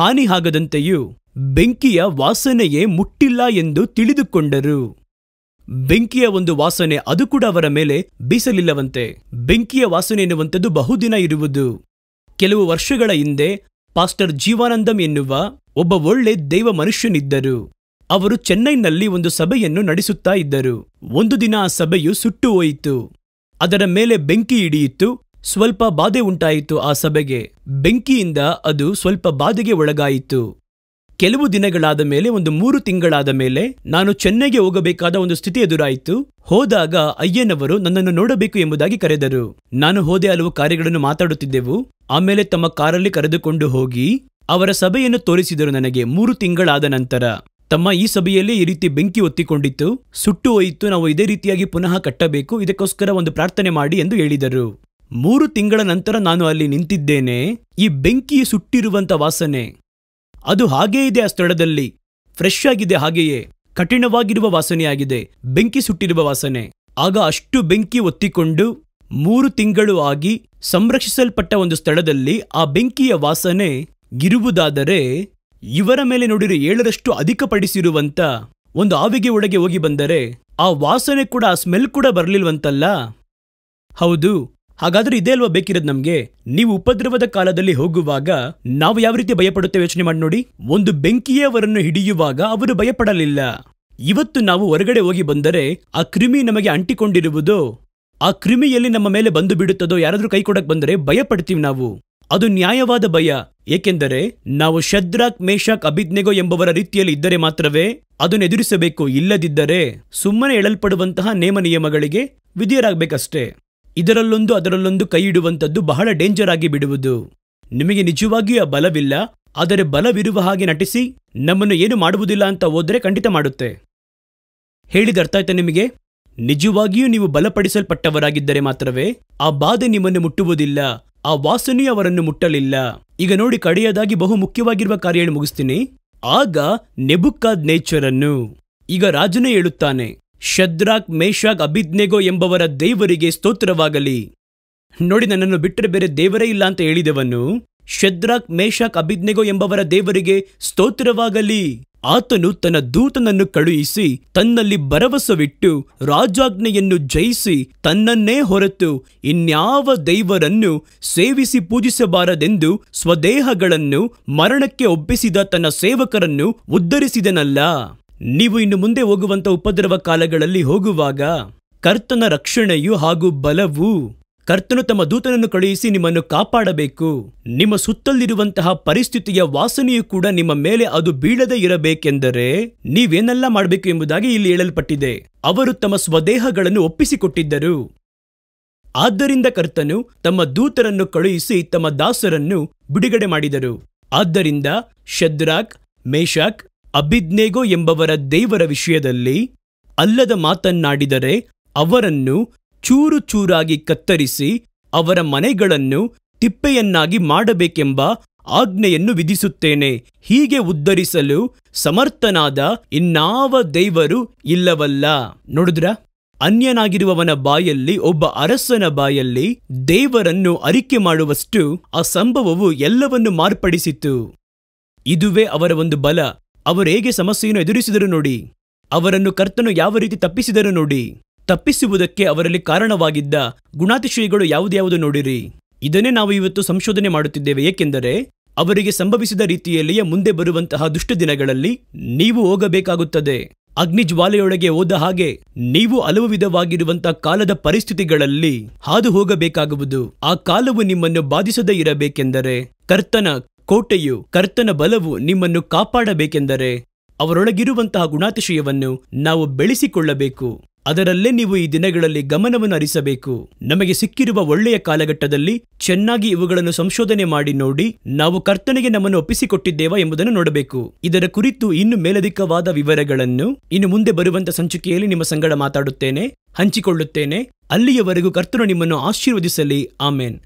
ಹಾನಿಯಾಗದಂತೆಯೂ ಬೆಂಕಿಯ ವಾಸನೆಯೇ ಮುಟ್ಟಿಲ್ಲ ಎಂದು ತಿಳಿದುಕೊಂಡರು ಬೆಂಕಿಯ ಒಂದು ವಾಸನೆ ಅದು ಕೂಡ ಅವರ ಮೇಲೆ ಬೀಸಲಿಲ್ಲವಂತೆ ಬೆಂಕಿಯ ವಾಸನೆ ಎನ್ನುವಂಥದ್ದು ಬಹುದಿನ ಇರುವುದು ಕೆಲವು ವರ್ಷಗಳ ಹಿಂದೆ ಪಾಸ್ಟರ್ ಜೀವಾನಂದಂ ಎನ್ನುವ ಒಬ್ಬ ಒಳ್ಳೆ ದೈವ ಮನುಷ್ಯನಿದ್ದರು ಅವರು ಚೆನ್ನೈನಲ್ಲಿ ಒಂದು ಸಭೆಯನ್ನು ನಡೆಸುತ್ತಾ ಇದ್ದರು ಒಂದು ದಿನ ಆ ಸಭೆಯು ಸುಟ್ಟು ಹೋಯಿತು ಅದರ ಮೇಲೆ ಬೆಂಕಿ ಹಿಡಿಯಿತು ಸ್ವಲ್ಪ ಬಾಧೆ ಉಂಟಾಯಿತು ಆ ಸಭೆಗೆ ಬೆಂಕಿಯಿಂದ ಅದು ಸ್ವಲ್ಪ ಬಾಧೆಗೆ ಒಳಗಾಯಿತು ಕೆಲವು ದಿನಗಳಾದ ಮೇಲೆ ಒಂದು ಮೂರು ತಿಂಗಳಾದ ಮೇಲೆ ನಾನು ಚೆನ್ನೈಗೆ ಹೋಗಬೇಕಾದ ಒಂದು ಸ್ಥಿತಿ ಎದುರಾಯಿತು ಹೋದಾಗ ಅಯ್ಯನವರು ನನ್ನನ್ನು ನೋಡಬೇಕು ಎಂಬುದಾಗಿ ಕರೆದರು ನಾನು ಹೋದೆ ಹಲವು ಕಾರ್ಯಗಳನ್ನು ಮಾತಾಡುತ್ತಿದ್ದೆವು ಆಮೇಲೆ ತಮ್ಮ ಕಾರಲ್ಲಿ ಕರೆದುಕೊಂಡು ಹೋಗಿ ಅವರ ಸಭೆಯನ್ನು ತೋರಿಸಿದರು ನನಗೆ ಮೂರು ತಿಂಗಳಾದ ನಂತರ ತಮ್ಮ ಈ ಸಭೆಯಲ್ಲಿ ಈ ರೀತಿ ಬೆಂಕಿ ಒತ್ತಿಕೊಂಡಿತ್ತು ಸುಟ್ಟು ಹೋಯಿತು ನಾವು ಇದೇ ರೀತಿಯಾಗಿ ಪುನಃ ಕಟ್ಟಬೇಕು ಇದಕ್ಕೋಸ್ಕರ ಒಂದು ಪ್ರಾರ್ಥನೆ ಮಾಡಿ ಎಂದು ಹೇಳಿದರು ಮೂರು ತಿಂಗಳ ನಂತರ ನಾನು ಅಲ್ಲಿ ನಿಂತಿದ್ದೇನೆ ಈ ಬೆಂಕಿ ಸುಟ್ಟಿರುವಂತ ವಾಸನೆ ಅದು ಹಾಗೇ ಇದೆ ಆ ಸ್ಥಳದಲ್ಲಿ ಫ್ರೆಶ್ ಆಗಿದೆ ಹಾಗೆಯೇ ಕಠಿಣವಾಗಿರುವ ವಾಸನೆಯಾಗಿದೆ ಬೆಂಕಿ ಸುಟ್ಟಿರುವ ವಾಸನೆ ಆಗ ಅಷ್ಟು ಬೆಂಕಿ ಒತ್ತಿಕೊಂಡು ಮೂರು ತಿಂಗಳು ಆಗಿ ಸಂರಕ್ಷಿಸಲ್ಪಟ್ಟ ಒಂದು ಸ್ಥಳದಲ್ಲಿ ಆ ಬೆಂಕಿಯ ವಾಸನೆ ಇರುವುದಾದರೆ ಇವರ ಮೇಲೆ ನೋಡಿರೋ ಏಳರಷ್ಟು ಅಧಿಕಪಡಿಸಿರುವಂತ ಒಂದು ಆವಿಗೆ ಒಳಗೆ ಹೋಗಿ ಬಂದರೆ ಆ ವಾಸನೆ ಕೂಡ ಆ ಸ್ಮೆಲ್ ಕೂಡ ಬರಲಿಲ್ವಂತಲ್ಲ ಹೌದು ಹಾಗಾದ್ರೆ ಇದೇ ಅಲ್ವಾ ಬೇಕಿರೋದು ನಮ್ಗೆ ನೀವು ಉಪದ್ರವದ ಕಾಲದಲ್ಲಿ ಹೋಗುವಾಗ ನಾವು ಯಾವ ರೀತಿ ಭಯಪಡುತ್ತೇವೆ ಯೋಚನೆ ಮಾಡಿ ನೋಡಿ ಒಂದು ಬೆಂಕಿಯೇ ಅವರನ್ನು ಹಿಡಿಯುವಾಗ ಅವರು ಭಯಪಡಲಿಲ್ಲ ಇವತ್ತು ನಾವು ಹೊರಗಡೆ ಹೋಗಿ ಬಂದರೆ ಆ ಕ್ರಿಮಿ ನಮಗೆ ಅಂಟಿಕೊಂಡಿರುವುದು ಆ ಕ್ರಿಮಿಯಲ್ಲಿ ನಮ್ಮ ಮೇಲೆ ಬಂದು ಬಿಡುತ್ತದೋ ಯಾರಾದರೂ ಕೈ ಕೊಡಕ್ ಬಂದರೆ ಭಯಪಡ್ತೀವಿ ನಾವು ಅದು ನ್ಯಾಯವಾದ ಭಯ ಏಕೆಂದರೆ ನಾವು ಶದ್ರಾಕ್ ಮೇಷಾಕ್ ಅಭಿಜ್ಞೆಗೋ ಎಂಬವರ ರೀತಿಯಲ್ಲಿ ಇದ್ದರೆ ಮಾತ್ರವೇ ಅದನ್ನು ಎದುರಿಸಬೇಕು ಇಲ್ಲದಿದ್ದರೆ ಸುಮ್ಮನೆ ಎಳಲ್ಪಡುವಂತಹ ನೇಮ ನಿಯಮಗಳಿಗೆ ವಿಧಿಯರಾಗಬೇಕಷ್ಟೇ ಇದರಲ್ಲೊಂದು ಅದರಲ್ಲೊಂದು ಕೈ ಇಡುವಂಥದ್ದು ಬಹಳ ಡೇಂಜರ್ ಆಗಿ ಬಿಡುವುದು ನಿಮಗೆ ನಿಜವಾಗಿಯೂ ಆ ಬಲವಿಲ್ಲ ಆದರೆ ಬಲವಿರುವ ಹಾಗೆ ನಟಿಸಿ ನಮ್ಮನ್ನು ಏನು ಮಾಡುವುದಿಲ್ಲ ಅಂತ ಹೋದರೆ ಖಂಡಿತ ಮಾಡುತ್ತೆ ಹೇಳಿದ ಅರ್ಥ ಆಯ್ತಾ ನಿಮಗೆ ನಿಜವಾಗಿಯೂ ನೀವು ಬಲಪಡಿಸಲ್ಪಟ್ಟವರಾಗಿದ್ದರೆ ಮಾತ್ರವೇ ಆ ಬಾಧೆ ನಿಮ್ಮನ್ನು ಮುಟ್ಟುವುದಿಲ್ಲ ಆ ವಾಸನೆಯು ಅವರನ್ನು ಮುಟ್ಟಲಿಲ್ಲ ಈಗ ನೋಡಿ ಕಡೆಯದಾಗಿ ಬಹು ಮುಖ್ಯವಾಗಿರುವ ಕಾರ್ಯ ಮುಗಿಸ್ತೀನಿ ಆಗ ನೆಬುಕ್ಕಾದ್ ನೇಚರನ್ನು ಈಗ ರಾಜನೇ ಹೇಳುತ್ತಾನೆ ಶದ್ರಾಕ್ ಮೇಷಾಕ್ ಅಭಿಜ್ಞೆಗೋ ಎಂಬವರ ದೇವರಿಗೆ ಸ್ತೋತ್ರವಾಗಲಿ ನೋಡಿ ನನ್ನನ್ನು ಬಿಟ್ಟರೆ ಬೇರೆ ದೇವರೇ ಇಲ್ಲ ಅಂತ ಹೇಳಿದವನು ಶದ್ರಾಕ್ ಮೇಷಾಕ್ ಅಭಿಜ್ಞೆಗೋ ಎಂಬವರ ದೇವರಿಗೆ ಸ್ತೋತ್ರವಾಗಲಿ ಆತನು ತನ್ನ ದೂತನನ್ನು ಕಳುಹಿಸಿ ತನ್ನಲ್ಲಿ ಭರವಸವಿಟ್ಟು ರಾಜಾಜ್ಞೆಯನ್ನು ಜಯಿಸಿ ತನ್ನನ್ನೇ ಹೊರತು ಇನ್ಯಾವ ದೈವರನ್ನು ಸೇವಿಸಿ ಪೂಜಿಸಬಾರದೆಂದು ಸ್ವದೇಹಗಳನ್ನು ಮರಣಕ್ಕೆ ಒಪ್ಪಿಸಿದ ತನ್ನ ಸೇವಕರನ್ನು ಉದ್ಧರಿಸಿದನಲ್ಲ ನೀವು ಇನ್ನು ಮುಂದೆ ಹೋಗುವಂಥ ಉಪದ್ರವ ಕಾಲಗಳಲ್ಲಿ ಹೋಗುವಾಗ ಕರ್ತನ ರಕ್ಷಣೆಯು ಹಾಗೂ ಬಲವು ಕರ್ತನು ತಮ್ಮ ದೂತನನ್ನು ಕಳುಹಿಸಿ ನಿಮ್ಮನ್ನು ಕಾಪಾಡಬೇಕು ನಿಮ್ಮ ಸುತ್ತಲಿರುವಂತಹ ಪರಿಸ್ಥಿತಿಯ ವಾಸನೆಯು ಕೂಡ ನಿಮ್ಮ ಮೇಲೆ ಅದು ಬೀಳದೇ ಇರಬೇಕೆಂದರೆ ನೀವೇನೆಲ್ಲ ಮಾಡಬೇಕು ಎಂಬುದಾಗಿ ಇಲ್ಲಿ ಹೇಳಲ್ಪಟ್ಟಿದೆ ಅವರು ತಮ್ಮ ಸ್ವದೇಹಗಳನ್ನು ಒಪ್ಪಿಸಿಕೊಟ್ಟಿದ್ದರು ಆದ್ದರಿಂದ ಕರ್ತನು ತಮ್ಮ ದೂತರನ್ನು ಕಳುಹಿಸಿ ತಮ್ಮ ದಾಸರನ್ನು ಬಿಡುಗಡೆ ಮಾಡಿದರು ಆದ್ದರಿಂದ ಶದ್ರಾಕ್ ಮೇಷಾಕ್ ಅಭಿಜ್ಞೆಗೋ ಎಂಬವರ ದೇವರ ವಿಷಯದಲ್ಲಿ ಅಲ್ಲದ ಮಾತನ್ನಾಡಿದರೆ ಅವರನ್ನು ಚೂರು ಚೂರಾಗಿ ಕತ್ತರಿಸಿ ಅವರ ಮನೆಗಳನ್ನು ತಿಪ್ಪೆಯನ್ನಾಗಿ ಮಾಡಬೇಕೆಂಬ ಆಜ್ಞೆಯನ್ನು ವಿಧಿಸುತ್ತೇನೆ ಹೀಗೆ ಉದ್ಧರಿಸಲು ಸಮರ್ಥನಾದ ಇನ್ನಾವ ದೇವರು ಇಲ್ಲವಲ್ಲ ನೋಡಿದ್ರ ಅನ್ಯನಾಗಿರುವವನ ಬಾಯಲ್ಲಿ ಒಬ್ಬ ಅರಸನ ಬಾಯಲ್ಲಿ ದೇವರನ್ನು ಅರಿಕೆ ಮಾಡುವಷ್ಟು ಆ ಸಂಭವವು ಎಲ್ಲವನ್ನು ಮಾರ್ಪಡಿಸಿತು ಇದುವೇ ಅವರ ಒಂದು ಬಲ ಹೇಗೆ ಸಮಸ್ಯೆಯನ್ನು ಎದುರಿಸಿದರು ನೋಡಿ ಅವರನ್ನು ಕರ್ತನು ಯಾವ ರೀತಿ ತಪ್ಪಿಸಿದರು ನೋಡಿ ತಪ್ಪಿಸುವುದಕ್ಕೆ ಅವರಲ್ಲಿ ಕಾರಣವಾಗಿದ್ದ ಗುಣಾತಿಶಯಗಳು ಯಾವುದ್ಯಾವುದು ನೋಡಿರಿ ಇದನ್ನೇ ನಾವು ಇವತ್ತು ಸಂಶೋಧನೆ ಮಾಡುತ್ತಿದ್ದೇವೆ ಏಕೆಂದರೆ ಅವರಿಗೆ ಸಂಭವಿಸಿದ ರೀತಿಯಲ್ಲಿಯೇ ಮುಂದೆ ಬರುವಂತಹ ದುಷ್ಟ ದಿನಗಳಲ್ಲಿ ನೀವು ಹೋಗಬೇಕಾಗುತ್ತದೆ ಅಗ್ನಿಜ್ವಾಲೆಯೊಳಗೆ ಹೋದ ಹಾಗೆ ನೀವು ಹಲವು ವಿಧವಾಗಿರುವಂತಹ ಕಾಲದ ಪರಿಸ್ಥಿತಿಗಳಲ್ಲಿ ಹಾದು ಹೋಗಬೇಕಾಗುವುದು ಆ ಕಾಲವು ನಿಮ್ಮನ್ನು ಬಾಧಿಸದೇ ಇರಬೇಕೆಂದರೆ ಕರ್ತನ ಕೋಟೆಯು ಕರ್ತನ ಬಲವು ನಿಮ್ಮನ್ನು ಕಾಪಾಡಬೇಕೆಂದರೆ ಅವರೊಳಗಿರುವಂತಹ ಗುಣಾತಿಶಯವನ್ನು ನಾವು ಬೆಳೆಸಿಕೊಳ್ಳಬೇಕು ಅದರಲ್ಲೇ ನೀವು ಈ ದಿನಗಳಲ್ಲಿ ಗಮನವನ್ನು ಹರಿಸಬೇಕು ನಮಗೆ ಸಿಕ್ಕಿರುವ ಒಳ್ಳೆಯ ಕಾಲಘಟ್ಟದಲ್ಲಿ ಚೆನ್ನಾಗಿ ಇವುಗಳನ್ನು ಸಂಶೋಧನೆ ಮಾಡಿ ನೋಡಿ ನಾವು ಕರ್ತನಿಗೆ ನಮ್ಮನ್ನು ಒಪ್ಪಿಸಿಕೊಟ್ಟಿದ್ದೇವಾ ಎಂಬುದನ್ನು ನೋಡಬೇಕು ಇದರ ಕುರಿತು ಇನ್ನು ಮೇಲಧಿಕವಾದ ವಿವರಗಳನ್ನು ಇನ್ನು ಮುಂದೆ ಬರುವಂತಹ ಸಂಚಿಕೆಯಲ್ಲಿ ನಿಮ್ಮ ಸಂಗಡ ಮಾತಾಡುತ್ತೇನೆ ಹಂಚಿಕೊಳ್ಳುತ್ತೇನೆ ಅಲ್ಲಿಯವರೆಗೂ ಕರ್ತನು ನಿಮ್ಮನ್ನು ಆಶೀರ್ವದಿಸಲಿ ಆಮೇನ್